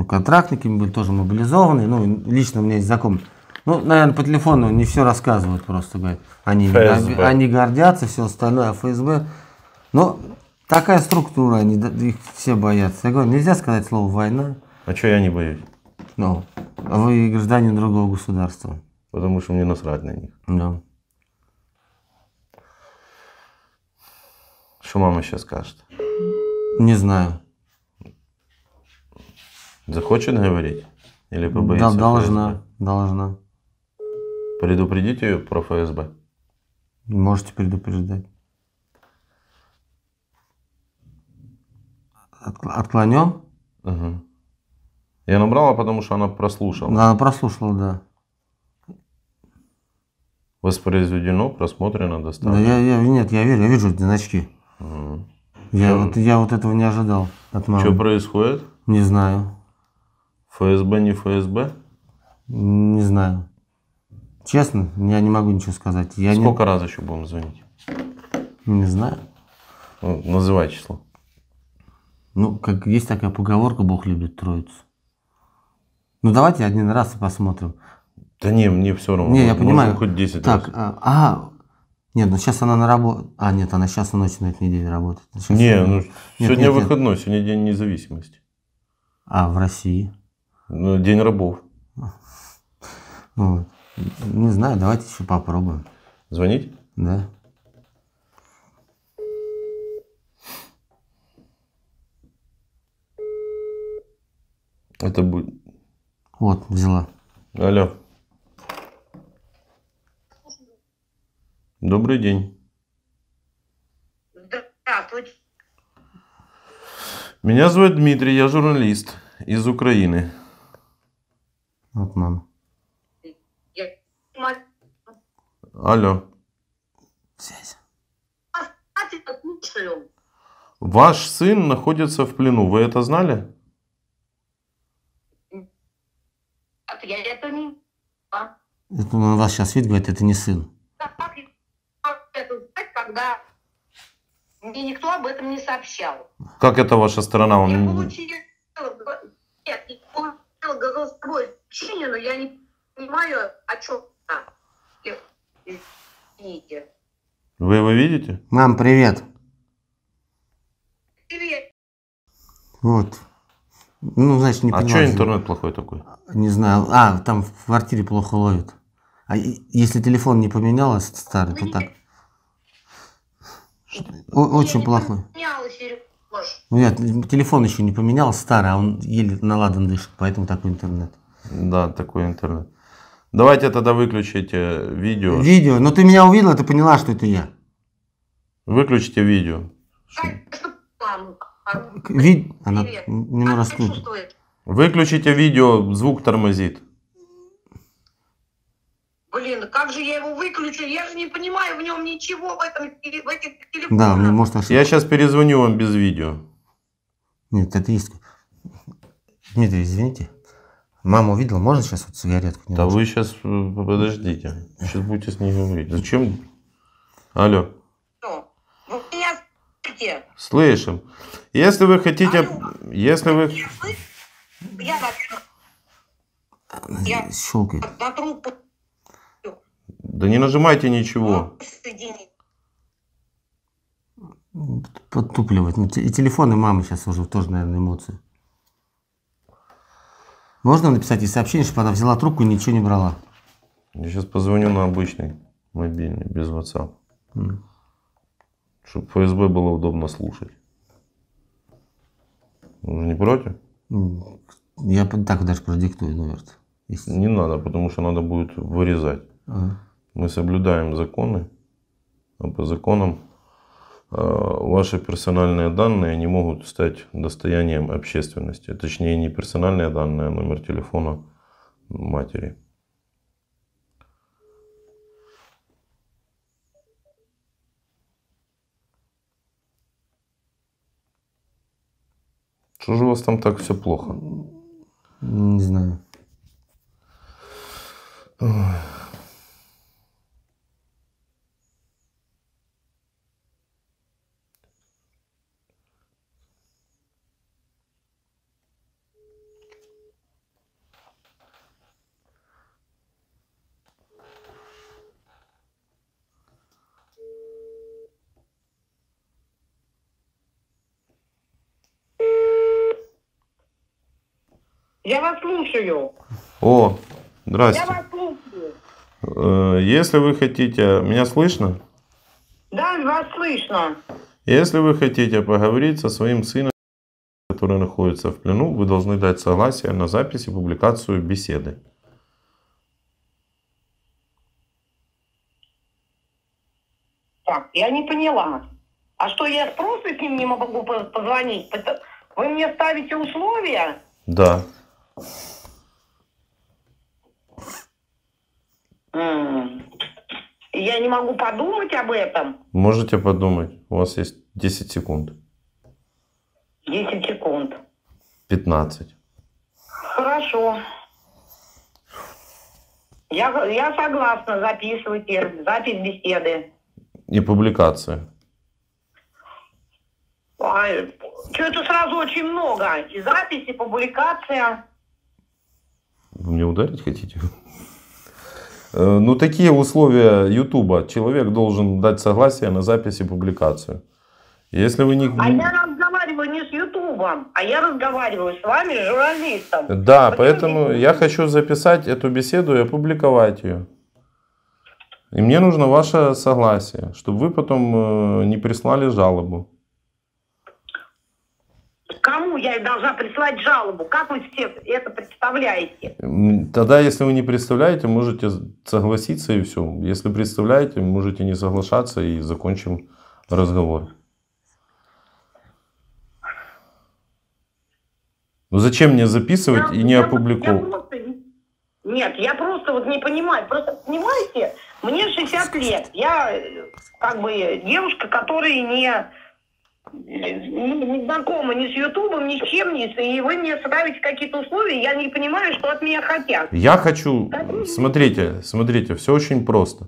контрактниками были, тоже мобилизованы, ну, лично у меня есть знакомый, ну, наверное, по телефону не все рассказывают просто, говорят, они, они гордятся, все остальное, а ФСБ, но ну, такая структура, они, их все боятся. Я говорю, нельзя сказать слово «война». А что я не боюсь? Ну, а вы гражданин другого государства. Потому что мне насрать на них. Да. Что мама сейчас скажет? Не знаю. Захочет говорить? Или побоится? Да, должна. ФСБ? Должна. Предупредить ее про ФСБ? Можете предупреждать. Отклонен? Угу. Я набрала, потому что она прослушала. Она прослушала, да воспроизведено, просмотрено, доставлено. Да, я, я, нет, я верю, я вижу значки. Угу. Я, вот, я вот этого не ожидал от мамы. Что происходит? Не знаю. ФСБ, не ФСБ? Не знаю. Честно, я не могу ничего сказать. Я Сколько не... раз еще будем звонить? Не знаю. Ну, называй число. Ну, как есть такая поговорка, Бог любит троицу. Ну, давайте один раз и посмотрим. Да не, мне все равно. Не, я Можно понимаю. хоть 10 Так, раз. а, а, нет, ну сейчас она на работу. А, нет, она сейчас и ночь на этой неделе работает. Сейчас не, она... ну нет, сегодня нет, выходной, нет. сегодня день независимости. А, в России? Ну, день рабов. Ну, не знаю, давайте еще попробуем. Звонить? Да. Это будет. Вот, взяла. Алло. Добрый день. Здравствуйте. Меня зовут Дмитрий, я журналист из Украины. От мама. Я... Алло. Ваш сын находится в плену. Вы это знали? Я это не... вас сейчас вид говорит, это не сын когда мне никто об этом не сообщал. Как это ваша страна? Я получила, нет, я получила голосовое сообщение, но я не понимаю, о чем видите. Вы его видите? Мам, привет. Привет. Вот. Ну, значит, не А что интернет плохой такой? Не знаю. А, там в квартире плохо ловит. А если телефон не поменялось, старый, то так. Очень плохой. Ну, я телефон еще не поменял, старый, а он еле наладан дышит, поэтому такой интернет. Да, такой интернет. Давайте тогда выключите э, видео. Видео, но ты меня увидела, ты поняла, что это я. Выключите видео. А Вид... Она не а расслышит. Выключите видео, звук тормозит. Блин, как же я его выключу? Я же не понимаю в нем ничего, в, этом, в этих ну, телефонах. Да, мне может ошибка. Я сейчас перезвоню вам без видео. Нет, это есть. Дмитрий, извините. Мама увидела, можно сейчас вот сигаретку? Да вы сейчас э, подождите. Сейчас будете с ней говорить. Зачем? Алло. Что? Ну, вы меня слышите? Слышим. Если вы хотите... Алло. Если вы... Я, я щелкает. На трубку да не нажимайте ничего. Подтупливать. Ну, и телефоны мамы сейчас уже тоже, наверное, эмоции. Можно написать ей сообщение, чтобы она взяла трубку и ничего не брала? Я сейчас позвоню на обычный мобильный, без WhatsApp. Mm. Чтобы ФСБ было удобно слушать. Уже не против? Mm. Я так даже продиктую номер. -то. Если... Не надо, потому что надо будет вырезать. Ага мы соблюдаем законы, а по законам а, ваши персональные данные не могут стать достоянием общественности. Точнее, не персональные данные, а номер телефона матери. Что же у вас там так все плохо? Не знаю. Я вас слушаю. О, здрасте. Я вас слушаю. Э, если вы хотите... Меня слышно? Да, вас слышно. Если вы хотите поговорить со своим сыном, который находится в плену, вы должны дать согласие на запись и публикацию беседы. Так, я не поняла. А что, я просто с ним не могу позвонить? Вы мне ставите условия? Да. Я не могу подумать об этом. Можете подумать. У вас есть 10 секунд. 10 секунд. 15. Хорошо. Я, я согласна. записывать Запись беседы. И публикации. А что это сразу очень много. И запись, и публикация. Вы меня ударить хотите? Э, ну, такие условия Ютуба. Человек должен дать согласие на запись и публикацию. Если вы не... А я разговариваю не с Ютубом, а я разговариваю с вами, журналистом. Да, Почему? поэтому я хочу записать эту беседу и опубликовать ее. И мне нужно ваше согласие, чтобы вы потом э, не прислали жалобу я должна прислать жалобу. Как вы все это представляете? Тогда, если вы не представляете, можете согласиться и все. Если представляете, можете не соглашаться и закончим разговор. Ну зачем мне записывать я, и не я, опубликовывать? Я просто, нет, я просто вот не понимаю. Просто понимаете, мне 60 лет. Я э, как бы девушка, которая не не знакома ни с Ютубом, ни с чем, ни с... И вы мне ставите какие-то условия, я не понимаю, что от меня хотят. Я хочу... Так? Смотрите, смотрите, все очень просто.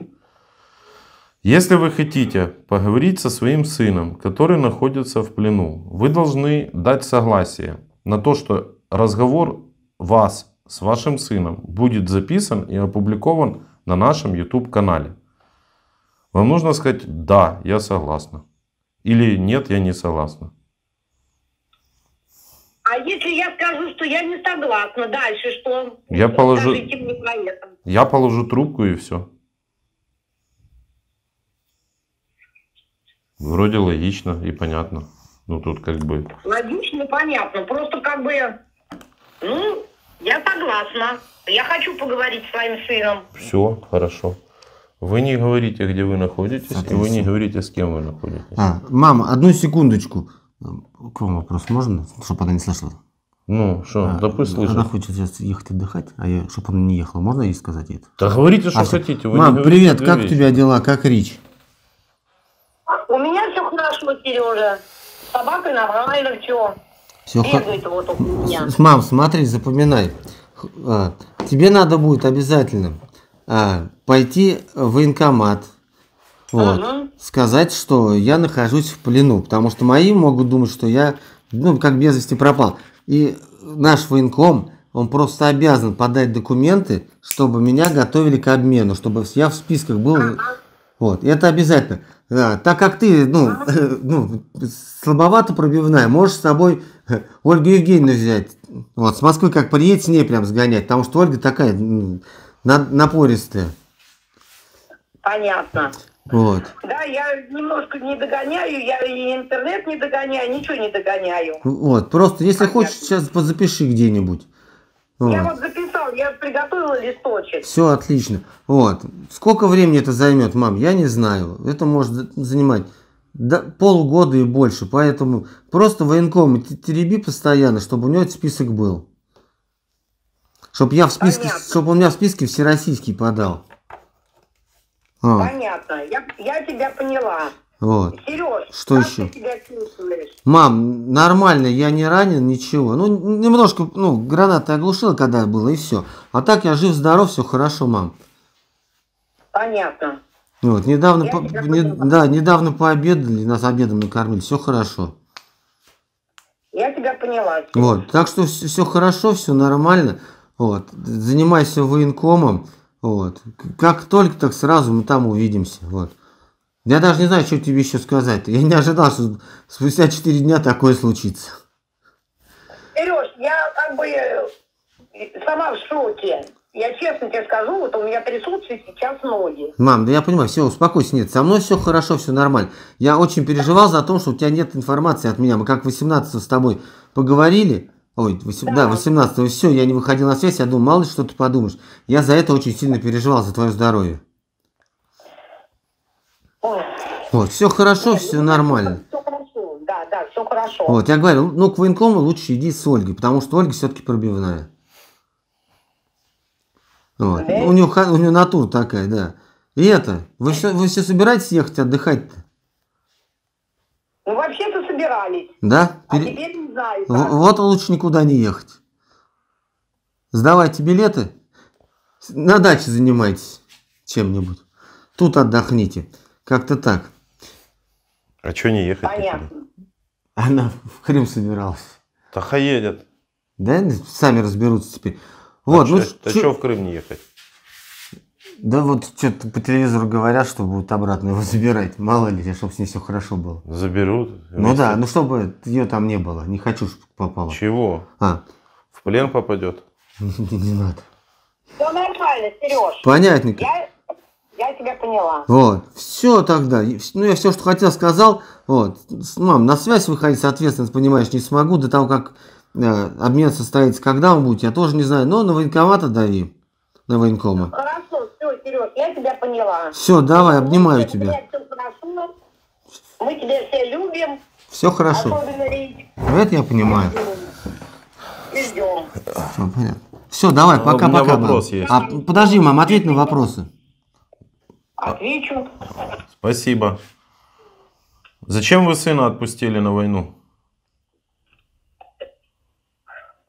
Если вы хотите поговорить со своим сыном, который находится в плену, вы должны дать согласие на то, что разговор вас с вашим сыном будет записан и опубликован на нашем YouTube-канале. Вам нужно сказать «Да, я согласна». Или нет, я не согласна. А если я скажу, что я не согласна, дальше что? Я положу, я положу трубку и все. Вроде логично и понятно. Ну тут как бы... Логично, понятно. Просто как бы... Ну, я согласна. Я хочу поговорить с своим сыном. Все, хорошо. Вы не говорите, где вы находитесь, и вы не говорите, с кем вы находитесь. А, мама, одну секундочку. К вам вопрос можно, чтобы она не слышала? Ну, что, а, да пусть слышит. Она хочет сейчас ехать отдыхать, а я, чтобы она не ехала, можно ей сказать это? Да говорите, что а, хотите. Вы мам, привет, как вещи. у тебя дела, как Рич? У меня все хорошо, Сережа. Собака нормально, все. Все Бегает х... вот у меня. С, мам, смотри, запоминай. А, тебе надо будет обязательно а, пойти в военкомат. Вот. Ага. Сказать, что я нахожусь в плену, потому что мои могут думать, что я, ну, как без вести пропал. И наш военком, он просто обязан подать документы, чтобы меня готовили к обмену, чтобы я в списках был. Ага. Вот, это обязательно. Да, так как ты, ну, ага. [LAUGHS] ну, слабовато пробивная, можешь с собой э, Ольгу Евгеньевну взять. Вот, с Москвы как приедет, с ней прям сгонять, потому что Ольга такая ну, напористая. Понятно. Вот. Да, я немножко не догоняю, я и интернет не догоняю, ничего не догоняю. Вот, просто если Понятно. хочешь, сейчас позапиши где-нибудь. Вот. Я вот записал, я приготовила листочек. Все отлично. Вот. Сколько времени это займет, мам, я не знаю. Это может занимать да, полгода и больше. Поэтому просто военком тереби постоянно, чтобы у него этот список был. Чтобы я в списке, чтобы у меня в списке всероссийский подал. А. Понятно, я, я тебя поняла. Вот. Сереж, что как еще? ты себя чувствуешь? Мам, нормально, я не ранен, ничего. Ну, немножко, ну, граната оглушила, когда было, и все. А так я жив-здоров, все хорошо, мам. Понятно. Вот, недавно, по, не, да, недавно пообедали, нас обедом накормили, все хорошо. Я тебя поняла. Сереж. Вот, так что все, все хорошо, все нормально. Вот, занимайся военкомом. Вот. Как только, так сразу мы там увидимся. Вот. Я даже не знаю, что тебе еще сказать. Я не ожидал, что спустя 4 дня такое случится. Сереж, я как бы э, сама в шоке. Я честно тебе скажу, вот у меня трясутся сейчас ноги. Мам, да я понимаю, все, успокойся, нет, со мной все хорошо, все нормально. Я очень переживал за то, что у тебя нет информации от меня. Мы как 18 с тобой поговорили, Ой, 8, да. да, 18 все, я не выходил на связь, я думал, мало ли что ты подумаешь. Я за это очень сильно переживал, за твое здоровье. Ой. Вот, все хорошо, Нет, все ну, нормально. Все хорошо, да, да, все хорошо. Вот, я говорю, ну, к военкому лучше иди с Ольгой, потому что Ольга все-таки пробивная. Вот. Да. У, нее, у нее натура такая, да. И это, вы все, вы все собираетесь ехать отдыхать-то? Ну, вообще-то собирались. Да? А теперь не знаю. Как. Вот лучше никуда не ехать. Сдавайте билеты. На даче занимайтесь чем-нибудь. Тут отдохните. Как-то так. А что не ехать? Понятно. Она в Крым собиралась. Таха едет. Да, сами разберутся теперь. Вот, а ну, что а в Крым не ехать? Да вот что-то по телевизору говорят, что будут обратно его [LAUGHS] забирать. Мало ли, чтобы с ней все хорошо было. Заберут? Ну да, ну чтобы ее там не было. Не хочу, чтобы попало. Чего? А. В плен попадет? [LAUGHS] Не надо. Все нормально, Сереж. Понятненько. Я, я тебя поняла. Вот. Все тогда. Ну, я все, что хотел, сказал. Вот. Мам, на связь выходить, соответственно, понимаешь, не смогу. До того, как э, обмен состоится, когда он будет, я тоже не знаю. Но на военкомата дави. На военкома. Хорошо. Сереж, я тебя поняла. Все, давай, обнимаю тебя. Мы тебя все любим. Все хорошо. Это я понимаю. Идем. Все, давай, пока-пока. У пока, вопрос мам. есть. А, подожди, мам, ответь на вопросы. Отвечу. Спасибо. Зачем вы сына отпустили на войну?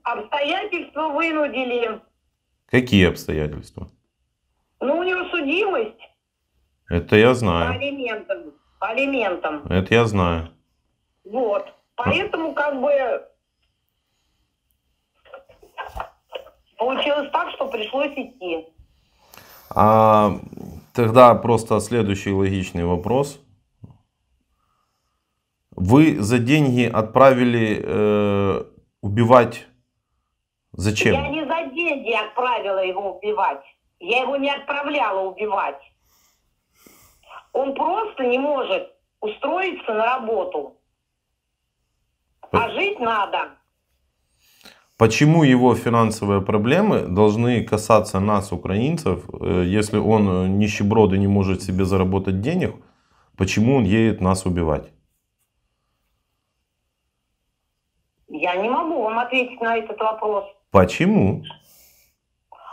Обстоятельства вынудили. Какие обстоятельства? Ну, у него судимость. Это я знаю. По алиментам. По алиментам. Это я знаю. Вот. Поэтому а. как бы получилось так, что пришлось идти. А тогда просто следующий логичный вопрос. Вы за деньги отправили э, убивать зачем? Я не за деньги отправила его убивать. Я его не отправляла убивать. Он просто не может устроиться на работу. А жить надо. Почему его финансовые проблемы должны касаться нас, украинцев, э, если он э, нищеброд и не может себе заработать денег, почему он едет нас убивать? Я не могу вам ответить на этот вопрос. Почему?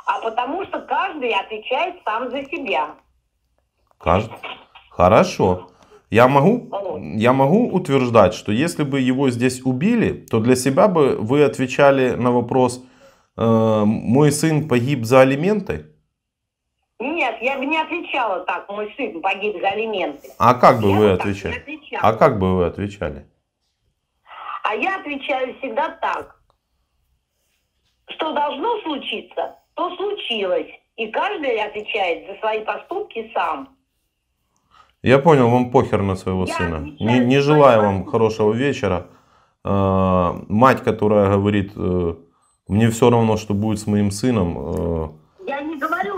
а потому что каждый отвечает сам за себя. Каждый? Хорошо. Я могу, я могу утверждать, что если бы его здесь убили, то для себя бы вы отвечали на вопрос, э, мой сын погиб за алименты? Нет, я бы не отвечала так, мой сын погиб за алименты. А как бы я вы отвечали? А как бы вы отвечали? А я отвечаю всегда так, что должно случиться, что случилось. И каждый отвечает за свои поступки сам. Я понял, вам похер на своего Я сына. Не, не желаю вам хорошего вечера. Э, мать, которая говорит, э, мне все равно, что будет с моим сыном. Э, Я не говорю,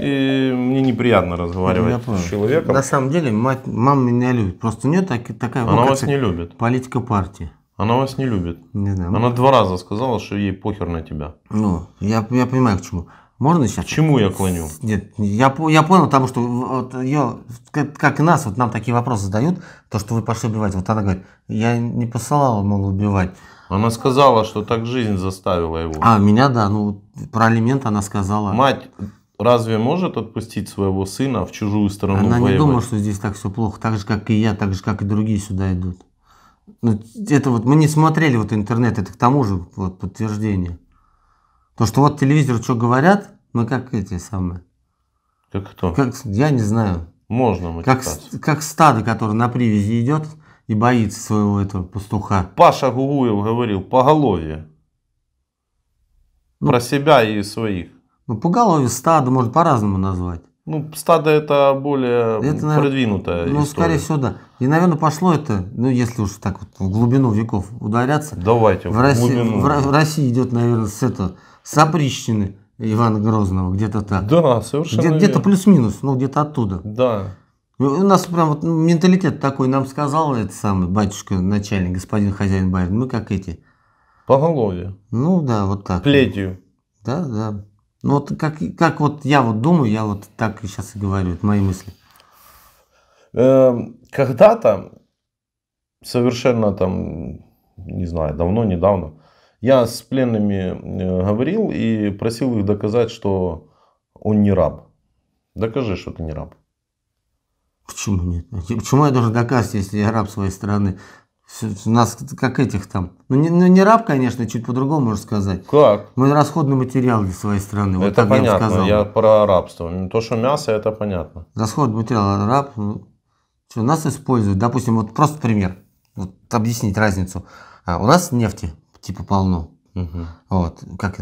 И мне неприятно разговаривать ну, с человеком. На самом деле, мать, мама меня любит. Просто у нее так, такая... Она вас не любит. Политика партии. Она вас не любит. Не знаю. Она два раза сказала, что ей похер на тебя. Ну, я, я понимаю, к чему. Можно сейчас? К чему я клоню? Нет, я, я понял, потому что вот ее, как, как и нас, вот нам такие вопросы задают, то, что вы пошли убивать. Вот она говорит, я не посылала, мол, убивать. Она сказала, что так жизнь заставила его. А, меня, да, ну, про алимент она сказала. Мать разве может отпустить своего сына в чужую страну Она воевать? не думала, что здесь так все плохо, так же, как и я, так же, как и другие сюда идут. Ну, это вот мы не смотрели вот интернет, это к тому же вот подтверждение. То, что вот телевизор что говорят, мы ну, как эти самые. Как кто? Как, я не знаю. Можно мы как, как стадо, которое на привязи идет и боится своего этого пастуха. Паша Гугуев говорил по голове. Ну, Про себя и своих. Ну, по голове стадо может по-разному назвать. Ну, стадо это более это, наверное, продвинутая Ну, история. скорее всего, да. И, наверное, пошло это, ну, если уж так вот в глубину веков ударяться. Давайте, в, в России, В, в России идет, наверное, с этого, с опричнины Ивана Грозного, где-то так. Да, совершенно Где, Где-то плюс-минус, ну, где-то оттуда. Да. У нас прям вот ну, менталитет такой, нам сказал этот самый батюшка начальник, господин хозяин барин, мы как эти. По голове. Ну да, вот так. Плетью. Да, да. Ну вот как, как вот я вот думаю, я вот так и сейчас и говорю, это мои мысли. Эм, когда-то, совершенно там, не знаю, давно, недавно, я с пленными э, говорил и просил их доказать, что он не раб. Докажи, что ты не раб. Почему нет? Почему я должен доказать, если я раб своей страны? У нас как этих там. Ну не, ну, не раб, конечно, чуть по-другому можно сказать. Как? Мы расходный материал для своей страны. Это вот понятно, я, сказал. я про рабство. Ну, то, что мясо, это понятно. Расходный материал, а раб. Ну, что, нас используют, допустим, вот просто пример. Вот объяснить разницу. А, у нас нефти типа полно. Угу. Вот, как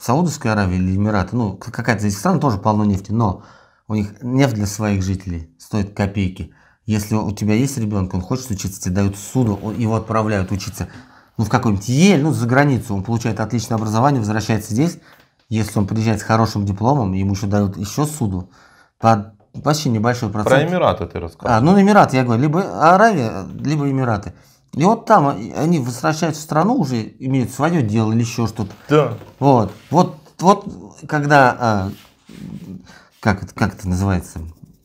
Саудовская Аравия или Эмираты, ну какая-то из стран тоже полно нефти, но у них нефть для своих жителей стоит копейки. Если у тебя есть ребенок, он хочет учиться, тебе дают суду, его отправляют учиться ну, в какой-нибудь Ель, ну, за границу. Он получает отличное образование, возвращается здесь. Если он приезжает с хорошим дипломом, ему еще дают еще суду по почти небольшой процент. Про Эмираты ты рассказывал. А, ну, Эмираты, я говорю, либо Аравия, либо Эмираты. И вот там а, они возвращаются в страну, уже имеют свое дело или еще что-то. Да. Вот, вот, вот, когда, а, как, это, как это называется,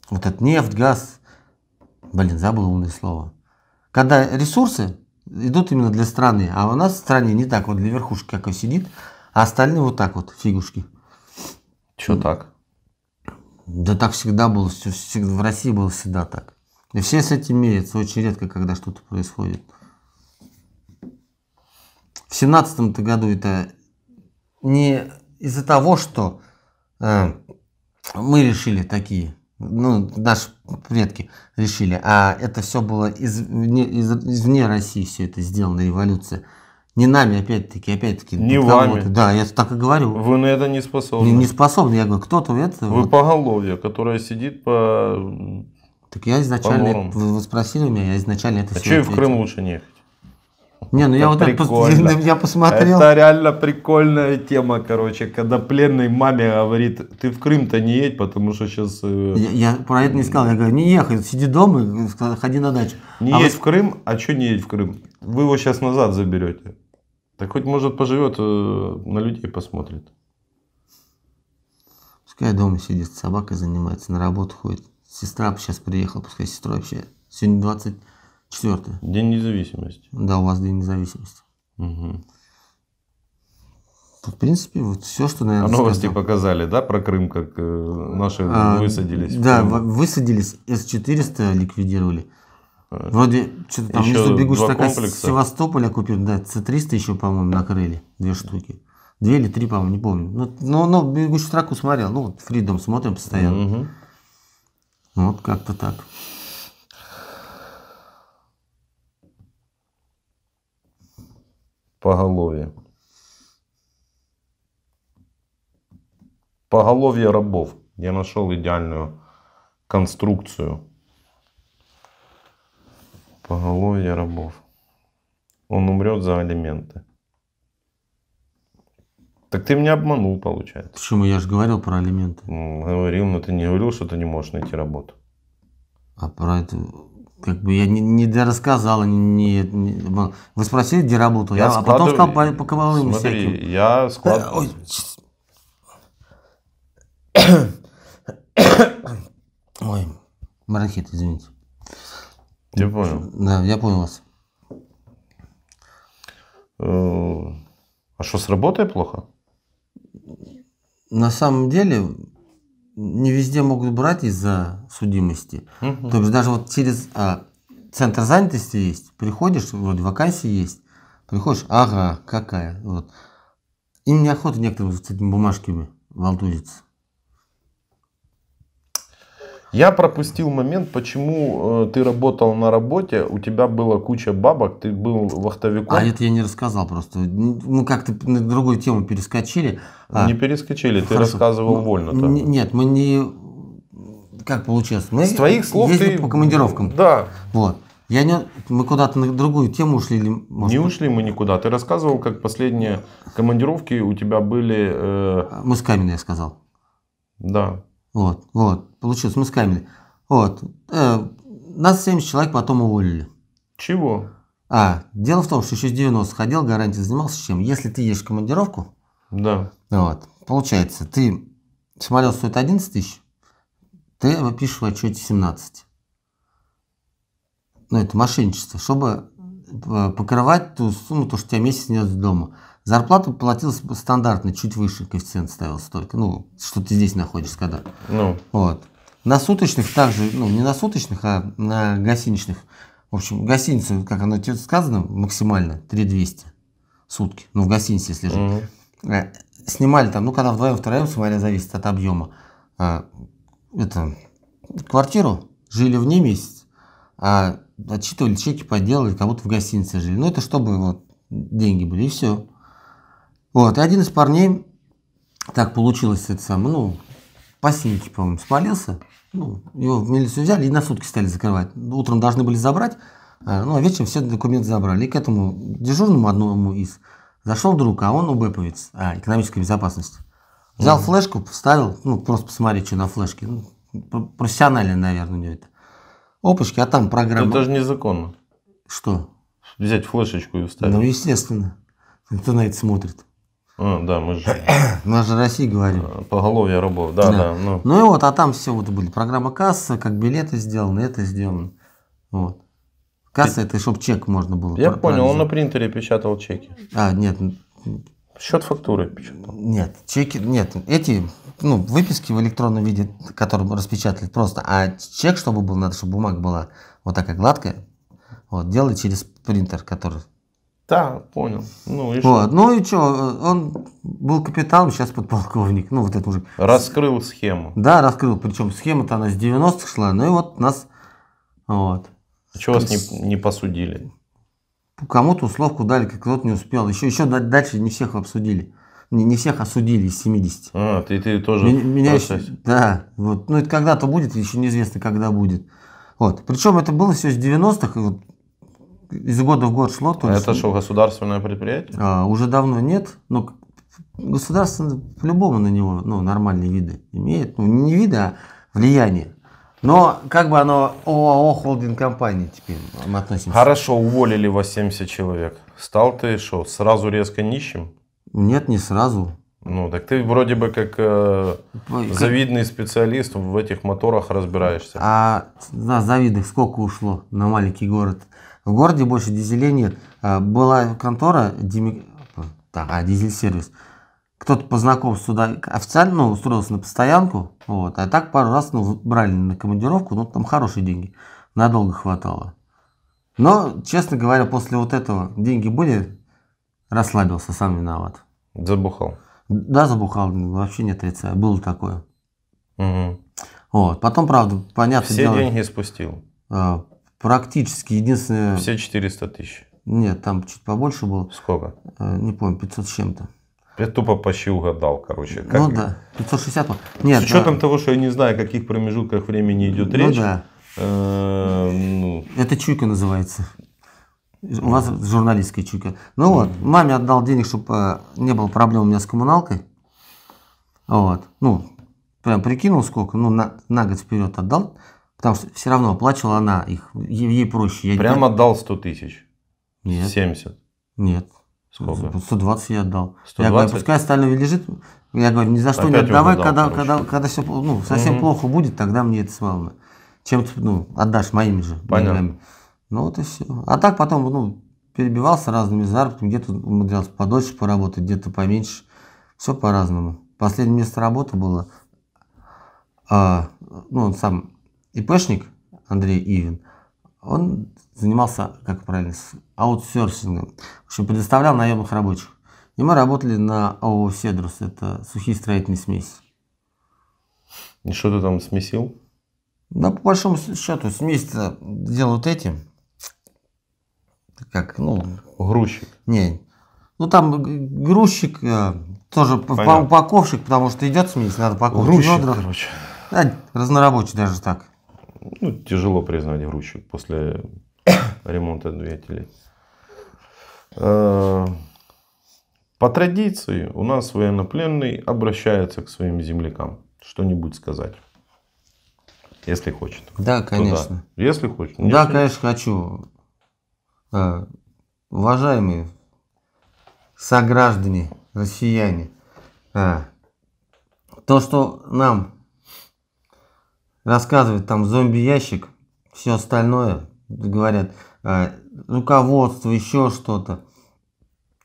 вот этот нефть, газ, блин, забыл умное слово. Когда ресурсы идут именно для страны, а у нас в стране не так, вот для верхушки он сидит, а остальные вот так вот, фигушки. Че так? Да так всегда было, все, всегда, в России было всегда так. И все с этим мерятся, очень редко, когда что-то происходит. В семнадцатом году это не из-за того, что э, мы решили такие ну, наши предки решили, а это все было из, из, извне России, все это сделано, революция Не нами, опять-таки, опять-таки. Не вами. Да, я так и говорю. Вы на это не способны. Не, не способны, я говорю, кто-то это... Вы вот. поголовье, которое сидит по... Так я изначально, вы, вы спросили меня, я изначально это а все... А что и в Крым лучше не ехать? Не, ну это я вот [LAUGHS] прикольно. я посмотрел. Это реально прикольная тема, короче, когда пленный маме говорит, ты в Крым-то не едь, потому что сейчас... Э, я, я про это не сказал, я говорю, не ехай, сиди дома, э, ходи на дачу. Не а едь вот... в Крым, а что не едь в Крым? Вы его сейчас назад заберете. Так хоть, может, поживет, э, на людей посмотрит. Пускай дома сидит, собака занимается, на работу ходит. Сестра сейчас приехала, пускай сестра вообще. Сегодня 20... Четвертое. День независимости. Да, у вас День независимости. Угу. В принципе, вот все, что, наверное, А новости сказал. показали, да, про Крым, как э, наши а, высадились? Да, высадились, С-400 ликвидировали. А, Вроде что-то там между бегущих такая Севастополь оккупировали, да, С-300 еще, по-моему, накрыли, две штуки. Две или три, по-моему, не помню. Ну, но, ну, но ну, бегущую траку смотрел, ну, вот Freedom смотрим постоянно. Угу. Вот как-то так. по голове. Поголовье рабов. Я нашел идеальную конструкцию. Поголовье рабов. Он умрет за алименты. Так ты меня обманул, получается. Почему? Я же говорил про алименты. Говорил, но ты не говорил, что ты не можешь найти работу. А про это как бы я не, не рассказал, не, не, вы спросили, где работал, я, я а потом сказал по, по кабалам смотри, всяким. я складываю... Э, ой, Марахит, [COUGHS] извините. Я понял. Да, я понял вас. Э, а что, с работой плохо? На самом деле, не везде могут брать из-за судимости. Угу. То есть даже вот через а, центр занятости есть, приходишь, вроде вакансии есть, приходишь, ага, какая. Вот. Им неохота некоторым с этими бумажками волтузиться. Я пропустил момент, почему э, ты работал на работе, у тебя была куча бабок, ты был вахтовиком. А это я не рассказал просто. Ну, как-то на другую тему перескочили. А, не перескочили, Хорошо. ты рассказывал ну, вольно. Там. Нет, мы не... Как получилось? Мы С твоих слов ты... по командировкам. Да. Вот. Я не... Мы куда-то на другую тему ушли. Или, может, не ушли мы никуда. Ты рассказывал, как последние командировки у тебя были... Э... А, мы с каменной, я сказал. Да. Вот, вот, получилось, мы скамили. Вот, э, нас 70 человек потом уволили. Чего? А, дело в том, что еще с 90 ходил, гарантии занимался чем? Если ты едешь в командировку, да. вот, получается, ты самолет стоит 11 тысяч, ты пишешь в отчете 17. Ну, это мошенничество, чтобы э, покрывать ту сумму, то, что тебя месяц нет дома. Зарплату платилась стандартно, чуть выше коэффициент ставил столько. Ну, что ты здесь находишься, когда. Ну. Вот. На суточных также, ну, не на суточных, а на гостиничных. В общем, гостиницу, как оно тебе сказано, максимально 3200 сутки. Ну, в гостинице, если же. Угу. Э, снимали там, ну, когда вдвоем-втроем, смотря зависит от объема, э, это, квартиру, жили в ней месяц, а отчитывали чеки, подделали, как будто в гостинице жили. Ну, это чтобы вот деньги были, и все. Вот, и один из парней, так получилось, это самое, ну, по синьке, по-моему, спалился. Ну, его в милицию взяли и на сутки стали закрывать. Утром должны были забрать, э, ну, а вечером все документы забрали. И к этому дежурному одному из зашел друг, а он УБПовец, а, экономической безопасности. Взял mm-hmm. флешку, вставил, ну, просто посмотреть, что на флешке. Ну, профессионально, наверное, у него это. Опачки, а там программа. Это же незаконно. Что? Взять флешечку и вставить. Ну, естественно. Кто на это смотрит? А, да, мы же... [CLEARS THROAT] мы же России говорим. А, поголовье рабов, да, да. да ну. ну и вот, а там все вот были. Программа касса, как билеты сделаны, это сделано. Вот. Касса Ты... это, чтобы чек можно было. Я понял, он на принтере печатал чеки. А, нет. Счет фактуры печатал. Нет, чеки, нет, эти ну, выписки в электронном виде, которые распечатали просто, а чек, чтобы был, надо, чтобы бумага была вот такая гладкая, вот, делали через принтер, который да, понял. Ну и вот. что? Ну и что, он был капитаном, сейчас подполковник. Ну вот этот мужик. Раскрыл схему. Да, раскрыл. Причем схема-то она с 90-х шла. Ну и вот нас... Вот. А чего вас не, не посудили? Кому-то условку дали, как кто-то не успел. Еще, еще дальше не всех обсудили. Не, не всех осудили из 70. А, ты, ты тоже меня, меня еще, Да, вот. Ну это когда-то будет, еще неизвестно, когда будет. Вот. Причем это было все с 90-х. Вот, из года в год шло. То есть, это что, государственное предприятие? А, уже давно нет, но государство по-любому на него ну, нормальные виды имеет. Ну, не виды, а влияние. Но как бы оно ОАО холдинг компании теперь мы относимся. Хорошо, уволили вас 70 человек. Стал ты что, сразу резко нищим? Нет, не сразу. Ну, так ты вроде бы как э, завидный специалист в этих моторах разбираешься. А на завидных сколько ушло на маленький город? В городе больше дизелей нет. А, была контора, Дими... так, а, дизель-сервис. Кто-то по знакомству сюда официально ну, устроился на постоянку, вот, а так пару раз ну, брали на командировку, ну там хорошие деньги, надолго хватало. Но, честно говоря, после вот этого деньги были, расслабился, сам виноват. Забухал. Да, забухал, вообще не отрицаю, было такое. Угу. Вот, потом, правда, понятно. Все дело, деньги спустил. А, практически единственное... Все 400 тысяч. Нет, там чуть побольше было. Сколько? Э, не помню, 500 с чем-то. Я тупо почти угадал, короче. Как... Ну да, 560. Нет, с учетом да. того, что я не знаю, о каких промежутках времени идет ну, речь. Да. Э, ну... Это чуйка называется. У вас журналистская чуйка. Ну вот, маме отдал денег, чтобы э, не было проблем у меня с коммуналкой. Вот. Ну, прям прикинул сколько, ну, на, на год вперед отдал. Потому что все равно оплачивала она их, ей, проще. Прям не... отдал 100 тысяч? Нет. 70? Нет. Сколько? 120 я отдал. 120? Я говорю, пускай остальное лежит. Я говорю, ни за что Опять не отдавай, отдал, когда, когда, когда все ну, совсем угу. плохо будет, тогда мне это славно. Чем ты ну, отдашь моими же Понятно. деньгами. Ну вот и все. А так потом ну, перебивался разными заработками, где-то умудрялся подольше поработать, где-то поменьше. Все по-разному. Последнее место работы было, а, ну он сам ИПшник Андрей Ивин, он занимался, как правильно, аутсорсингом, в общем, предоставлял наемных рабочих. И мы работали на ООО «Седрус», это сухие строительные смеси. И что ты там смесил? Да, по большому счету, смесь делают эти, как, ну... Грузчик. Не, ну там грузчик, э, тоже Понятно. упаковщик, потому что идет смесь, надо упаковывать. Грузчик, короче. Да, разнорабочий даже так ну, тяжело признать грузчик после [COUGHS] ремонта двигателей. Э, по традиции у нас военнопленный обращается к своим землякам что-нибудь сказать. Если хочет. Да, конечно. Туда. Если хочет. да, если... конечно, хочу. Э, уважаемые сограждане, россияне, э, то, что нам рассказывает там зомби-ящик, все остальное, говорят, э, руководство, еще что-то.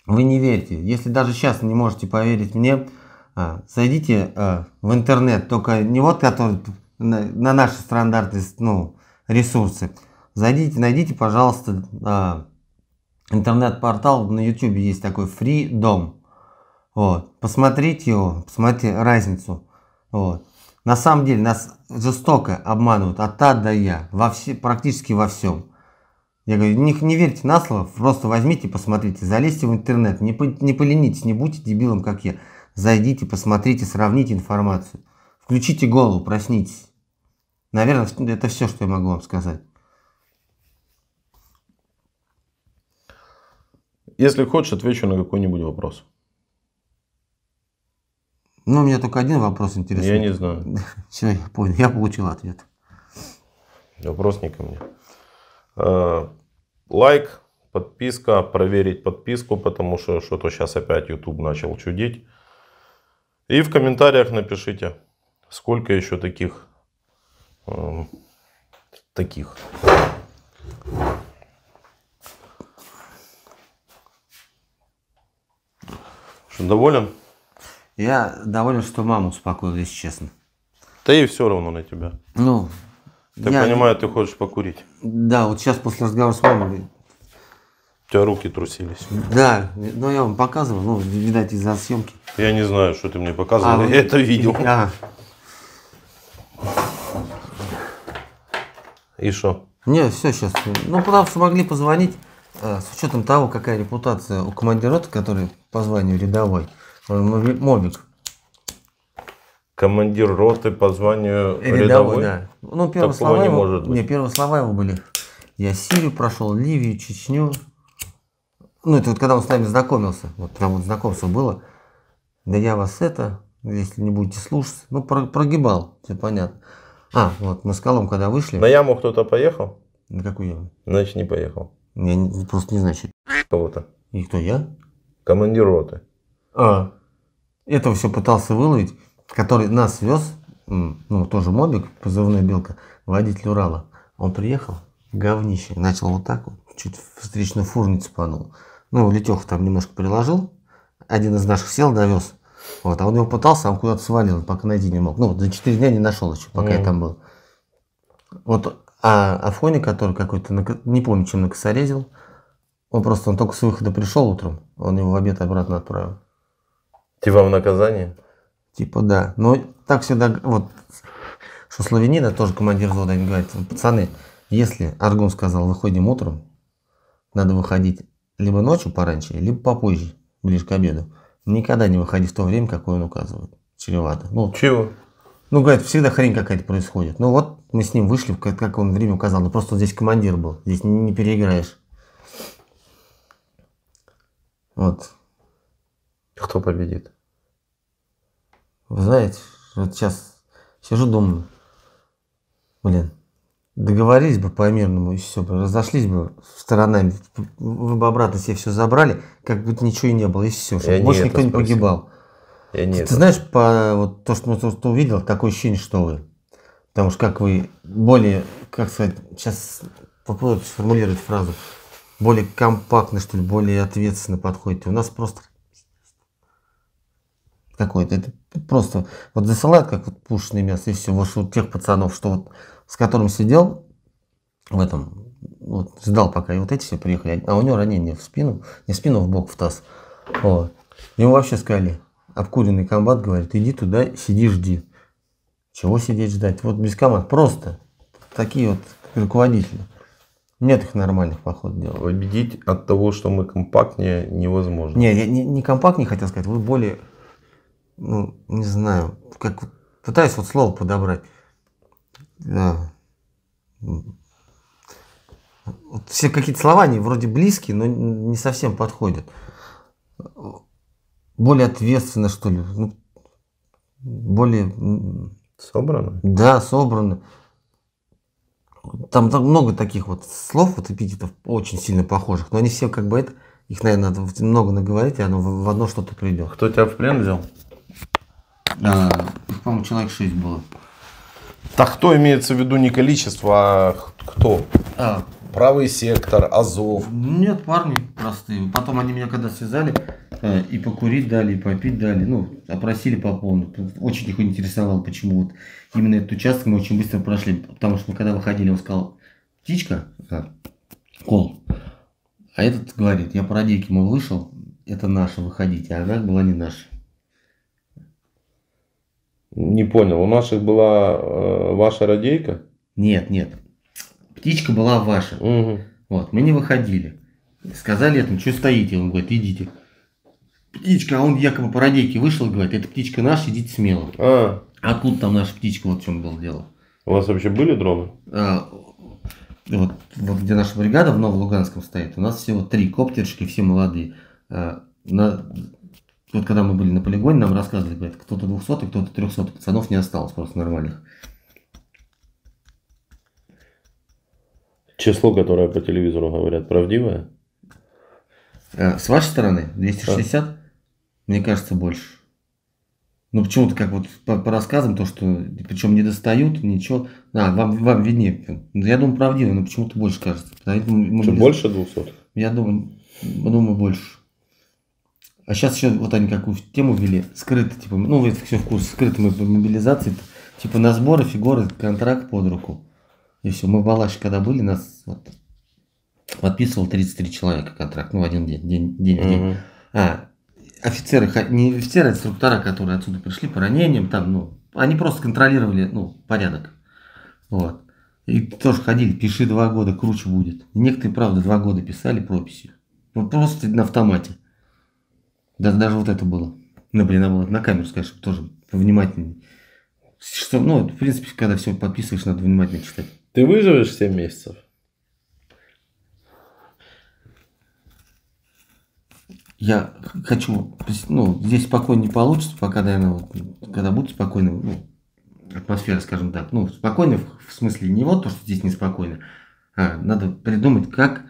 Вы не верьте. Если даже сейчас не можете поверить мне, э, зайдите э, в интернет, только не вот который на наши стандарты, ну, ресурсы. Зайдите, найдите, пожалуйста, интернет-портал на YouTube есть такой Free Dom. Вот. Посмотрите его, посмотрите разницу. Вот. На самом деле нас жестоко обманывают от А до Я, во все, практически во всем. Я говорю, не, не верьте на слово, просто возьмите, посмотрите, залезьте в интернет, не, не поленитесь, не будьте дебилом, как я. Зайдите, посмотрите, сравните информацию. Включите голову, проснитесь. Наверное, это все, что я могу вам сказать. Если хочешь, отвечу на какой-нибудь вопрос. Ну, у меня только один вопрос интересный. Я не знаю. [LAUGHS] Все, я понял. Я получил ответ. Вопрос не ко мне. Э, лайк, подписка, проверить подписку, потому что что-то сейчас опять YouTube начал чудить. И в комментариях напишите, сколько еще таких эм, таких. Что, доволен? Я доволен, что маму успокоил, если честно. Да ей все равно на тебя. Ну. Ты я... понимаю, ты хочешь покурить. Да, вот сейчас после разговора с мамой. У тебя руки трусились. Да, но я вам показывал, ну, видать, из-за съемки. Я не знаю, что ты мне показывал, а, я вы... это видел. Ага. И что? Не, все сейчас. Ну, потому что могли позвонить, э, с учетом того, какая репутация у командира, который по званию рядовой. Мобик. Командир роты по званию рядовой? рядовой да. Ну, первые слова не его, может быть. Не, первые слова его были. Я Сирию прошел, Ливию, Чечню. Ну, это вот когда он с нами знакомился. Вот там вот знакомство было. Да я вас это, если не будете слушаться. Ну, про, прогибал, все понятно. А, вот мы с Колом когда вышли. На яму кто-то поехал? На какую яму? Значит, не поехал. Я не, просто не значит. Кого-то. И кто я? Командир роты. А, этого все пытался выловить, который нас вез, ну, тоже мобик, позывная белка, водитель Урала. Он приехал, говнище, начал вот так вот, чуть встречную фурницу не Ну, Летеха там немножко приложил, один из наших сел, довез. Вот, а он его пытался, а он куда-то свалил, пока найти не мог. Ну, за 4 дня не нашел еще, пока mm. я там был. Вот, а Афони, который какой-то, не помню, чем накосорезил, он просто, он только с выхода пришел утром, он его в обед обратно отправил. Типа в наказание? Типа да. Но так всегда, вот, что славянина тоже командир взвода говорит, пацаны, если Аргун сказал, выходим утром, надо выходить либо ночью пораньше, либо попозже, ближе к обеду. Никогда не выходи в то время, какое он указывает. Чревато. Ну, Чего? Ну, говорит, всегда хрень какая-то происходит. Ну вот мы с ним вышли, как он время указал. Ну просто здесь командир был. Здесь не, не переиграешь. Вот. Кто победит? Вы знаете, вот сейчас сижу думаю, блин, договорились бы по-мирному и все бы, разошлись бы сторонами, вы бы обратно себе все забрали, как будто ничего и не было, и все, чтобы больше никто не погибал. Я не ты, это... знаешь, по вот то, что мы тут увидел, такое ощущение, что вы. Потому что как вы более, как сказать, сейчас попробую сформулировать фразу, более компактно, что ли, более ответственно подходите. У нас просто какой-то. Это просто вот засылают как вот пушечное мясо, и все. Вот у тех пацанов, что вот с которым сидел в этом, вот, ждал пока, и вот эти все приехали. А у него ранение в спину, не в спину, а в бок, в таз. Вот. Ему вообще сказали, обкуренный комбат говорит, иди туда, сиди, жди. Чего сидеть, ждать? Вот без команд. Просто такие вот руководители. Нет их нормальных, по ходу дела. Победить от того, что мы компактнее, невозможно. Не, я не, не компактнее хотел сказать, вы более ну, не знаю, как пытаюсь вот слово подобрать. Да. Вот все какие-то слова, они вроде близкие, но не совсем подходят. Более ответственно, что ли. Ну, более... Собрано? Да, собрано. Там, там много таких вот слов, вот эпитетов, очень сильно похожих, но они все как бы это... Их, наверное, надо много наговорить, и оно в одно что-то придет. Кто тебя в плен взял? А. По-моему, человек 6 было. Так кто имеется в виду не количество, а кто? А. Правый сектор, Азов. Нет, парни простые. Потом они меня когда связали, э, и покурить дали, и попить дали. Ну, опросили по полной. Очень их интересовало, почему вот именно этот участок мы очень быстро прошли. Потому что мы когда выходили, он сказал, птичка, да. Э, кол. А этот говорит, я по радейке, мол, вышел, это наша, выходите. А она была не наша. Не понял. У наших была э, ваша радейка? Нет, нет. Птичка была ваша. Угу. Вот, мы не выходили. Сказали этому, что стоите? Он говорит, идите. Птичка, а он якобы по радейке вышел говорит, это птичка наша, идите смело. А. Откуда там наша птичка, вот в чем было дело. У вас вообще были дроны? А, вот, вот где наша бригада в Новолуганском стоит, у нас всего три коптерщика, все молодые. А, на, вот когда мы были на полигоне, нам рассказывали, говорят, кто-то 200, кто-то 300, пацанов не осталось просто нормальных. Число, которое по телевизору говорят, правдивое? Э, с вашей стороны, 260, а? мне кажется, больше. Ну, почему-то как вот по, по рассказам, то, что причем не достают, ничего. А, вам, вам виднее. Ну, я думаю, правдиво, но почему-то больше кажется. Поэтому что, были... больше 200? Я думаю, думаю, больше. А сейчас еще вот они какую тему ввели, скрыто, типа, ну, это все в курсе, скрыто мы мобилизации, типа на сборы, фигуры, контракт под руку. И все, мы в Балаше когда были, нас вот, подписывал 33 человека контракт, ну, один день, день, день, mm-hmm. день. А, офицеры, не офицеры, а инструктора, которые отсюда пришли по ранениям, там, ну, они просто контролировали, ну, порядок. Вот. И тоже ходили, пиши два года, круче будет. И некоторые, правда, два года писали прописи. Ну, просто на автомате. Да, даже вот это было. Ну, блин, надо было на камеру сказать, тоже внимательнее. Что, ну, в принципе, когда все подписываешь, надо внимательно читать. Ты выживешь 7 месяцев? Я хочу, ну, здесь спокойно не получится, пока, наверное, вот, когда будет спокойно, ну, атмосфера, скажем так, ну, спокойно в, в смысле не вот то, что здесь неспокойно, а надо придумать, как,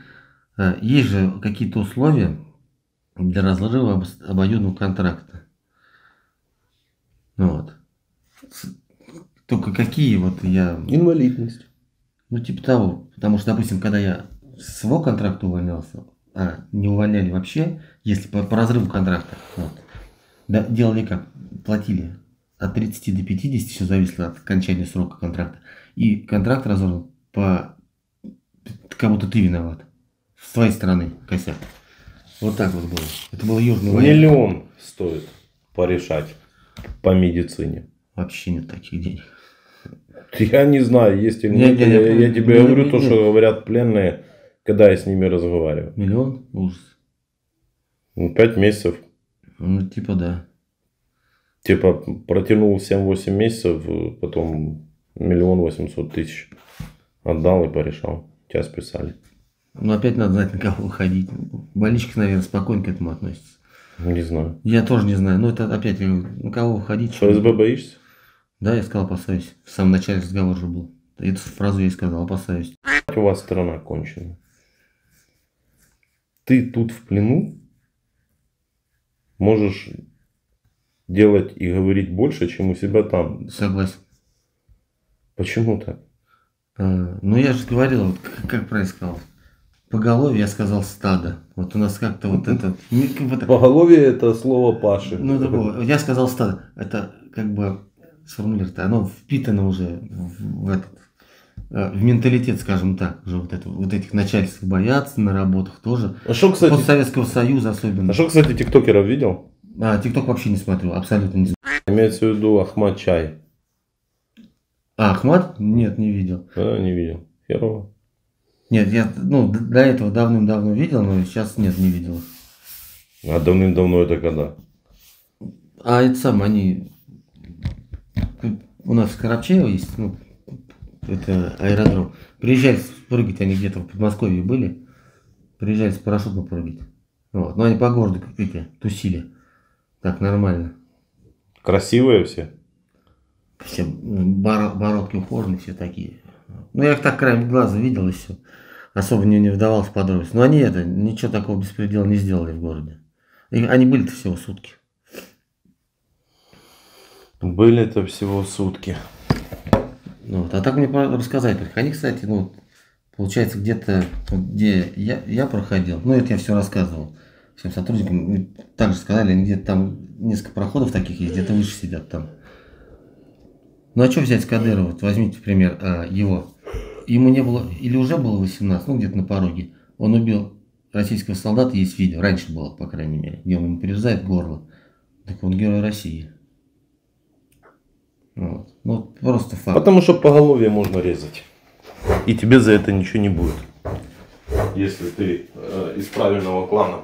э, есть же какие-то условия, для разрыва обоюдного контракта. Ну вот. Только какие вот я... Инвалидность. Ну, типа того. Потому что, допустим, когда я с своего контракта увольнялся, а не увольняли вообще, если по, по разрыву контракта, вот, да, делали как? Платили от 30 до 50, все зависело от окончания срока контракта. И контракт разорван по... как будто ты виноват. С твоей стороны, косяк. Вот так вот было. Это было Южный вариант. Миллион стоит порешать по медицине. Вообще нет таких денег. Я не знаю, есть или нет. нет, нет я, я тебе нет, говорю нет, то, нет. что говорят пленные, когда я с ними разговариваю. Миллион? Ужас. Ну, пять месяцев. Ну, типа да. Типа протянул 7-8 месяцев, потом миллион восемьсот тысяч отдал и порешал. Тебя списали. Ну, опять надо знать, на кого выходить. Болельщики, наверное, спокойно к этому относится. Ну, не знаю. Я тоже не знаю. Но ну, это опять, на кого выходить. ФСБ боишься? Да, я сказал, опасаюсь. В самом начале разговор же был. Эту фразу я и сказал, опасаюсь. У вас страна кончена. Ты тут в плену можешь делать и говорить больше, чем у себя там. Согласен. Почему так? А, ну, я же говорил, как, как правильно сказал, Поголовье, я сказал стадо. Вот у нас как-то вот это... Поголовье это слово Паши. Ну, это было. Я сказал стадо. Это как бы сформулировано. Оно впитано уже в этот э, в менталитет, скажем так, уже вот, это, вот этих начальств боятся, на работах тоже. А что, кстати, После Советского Союза особенно. А что, кстати, тиктокеров видел? А, тикток вообще не смотрю, абсолютно не смотрю. Имеется в виду Ахмад Чай. А, Ахмад? Нет, не видел. Да, не видел. первого нет, я ну, до этого давным-давно видел, но сейчас нет, не видел. А давным-давно это когда? А это сам они... У нас Карачеево есть, ну, это аэродром. Приезжали прыгать, они где-то в Подмосковье были. Приезжали с парашютом прыгать. Вот. Но они по городу какие-то тусили. Так нормально. Красивые все? Все бородки ухоженные, все такие. Ну, я их так краем глаза видел и все. Особо не, не вдавался в подробности. Но они это, ничего такого беспредела не сделали в городе. И они были-то всего сутки. Были то всего сутки. Ну вот. А так мне рассказать только. Они, кстати, ну, получается, где-то, где я, я проходил, ну, это я все рассказывал всем сотрудникам, также сказали, они где-то там несколько проходов таких есть, где-то выше сидят там. Ну а что взять с Кадырова? Вот возьмите, пример, а, его. Ему не было, или уже было 18, ну где-то на пороге. Он убил российского солдата, есть видео, раньше было, по крайней мере, где он ему перерезает горло. Так он герой России. Вот. Ну, вот просто факт. Потому что по голове можно резать. И тебе за это ничего не будет. Если ты э, из правильного клана.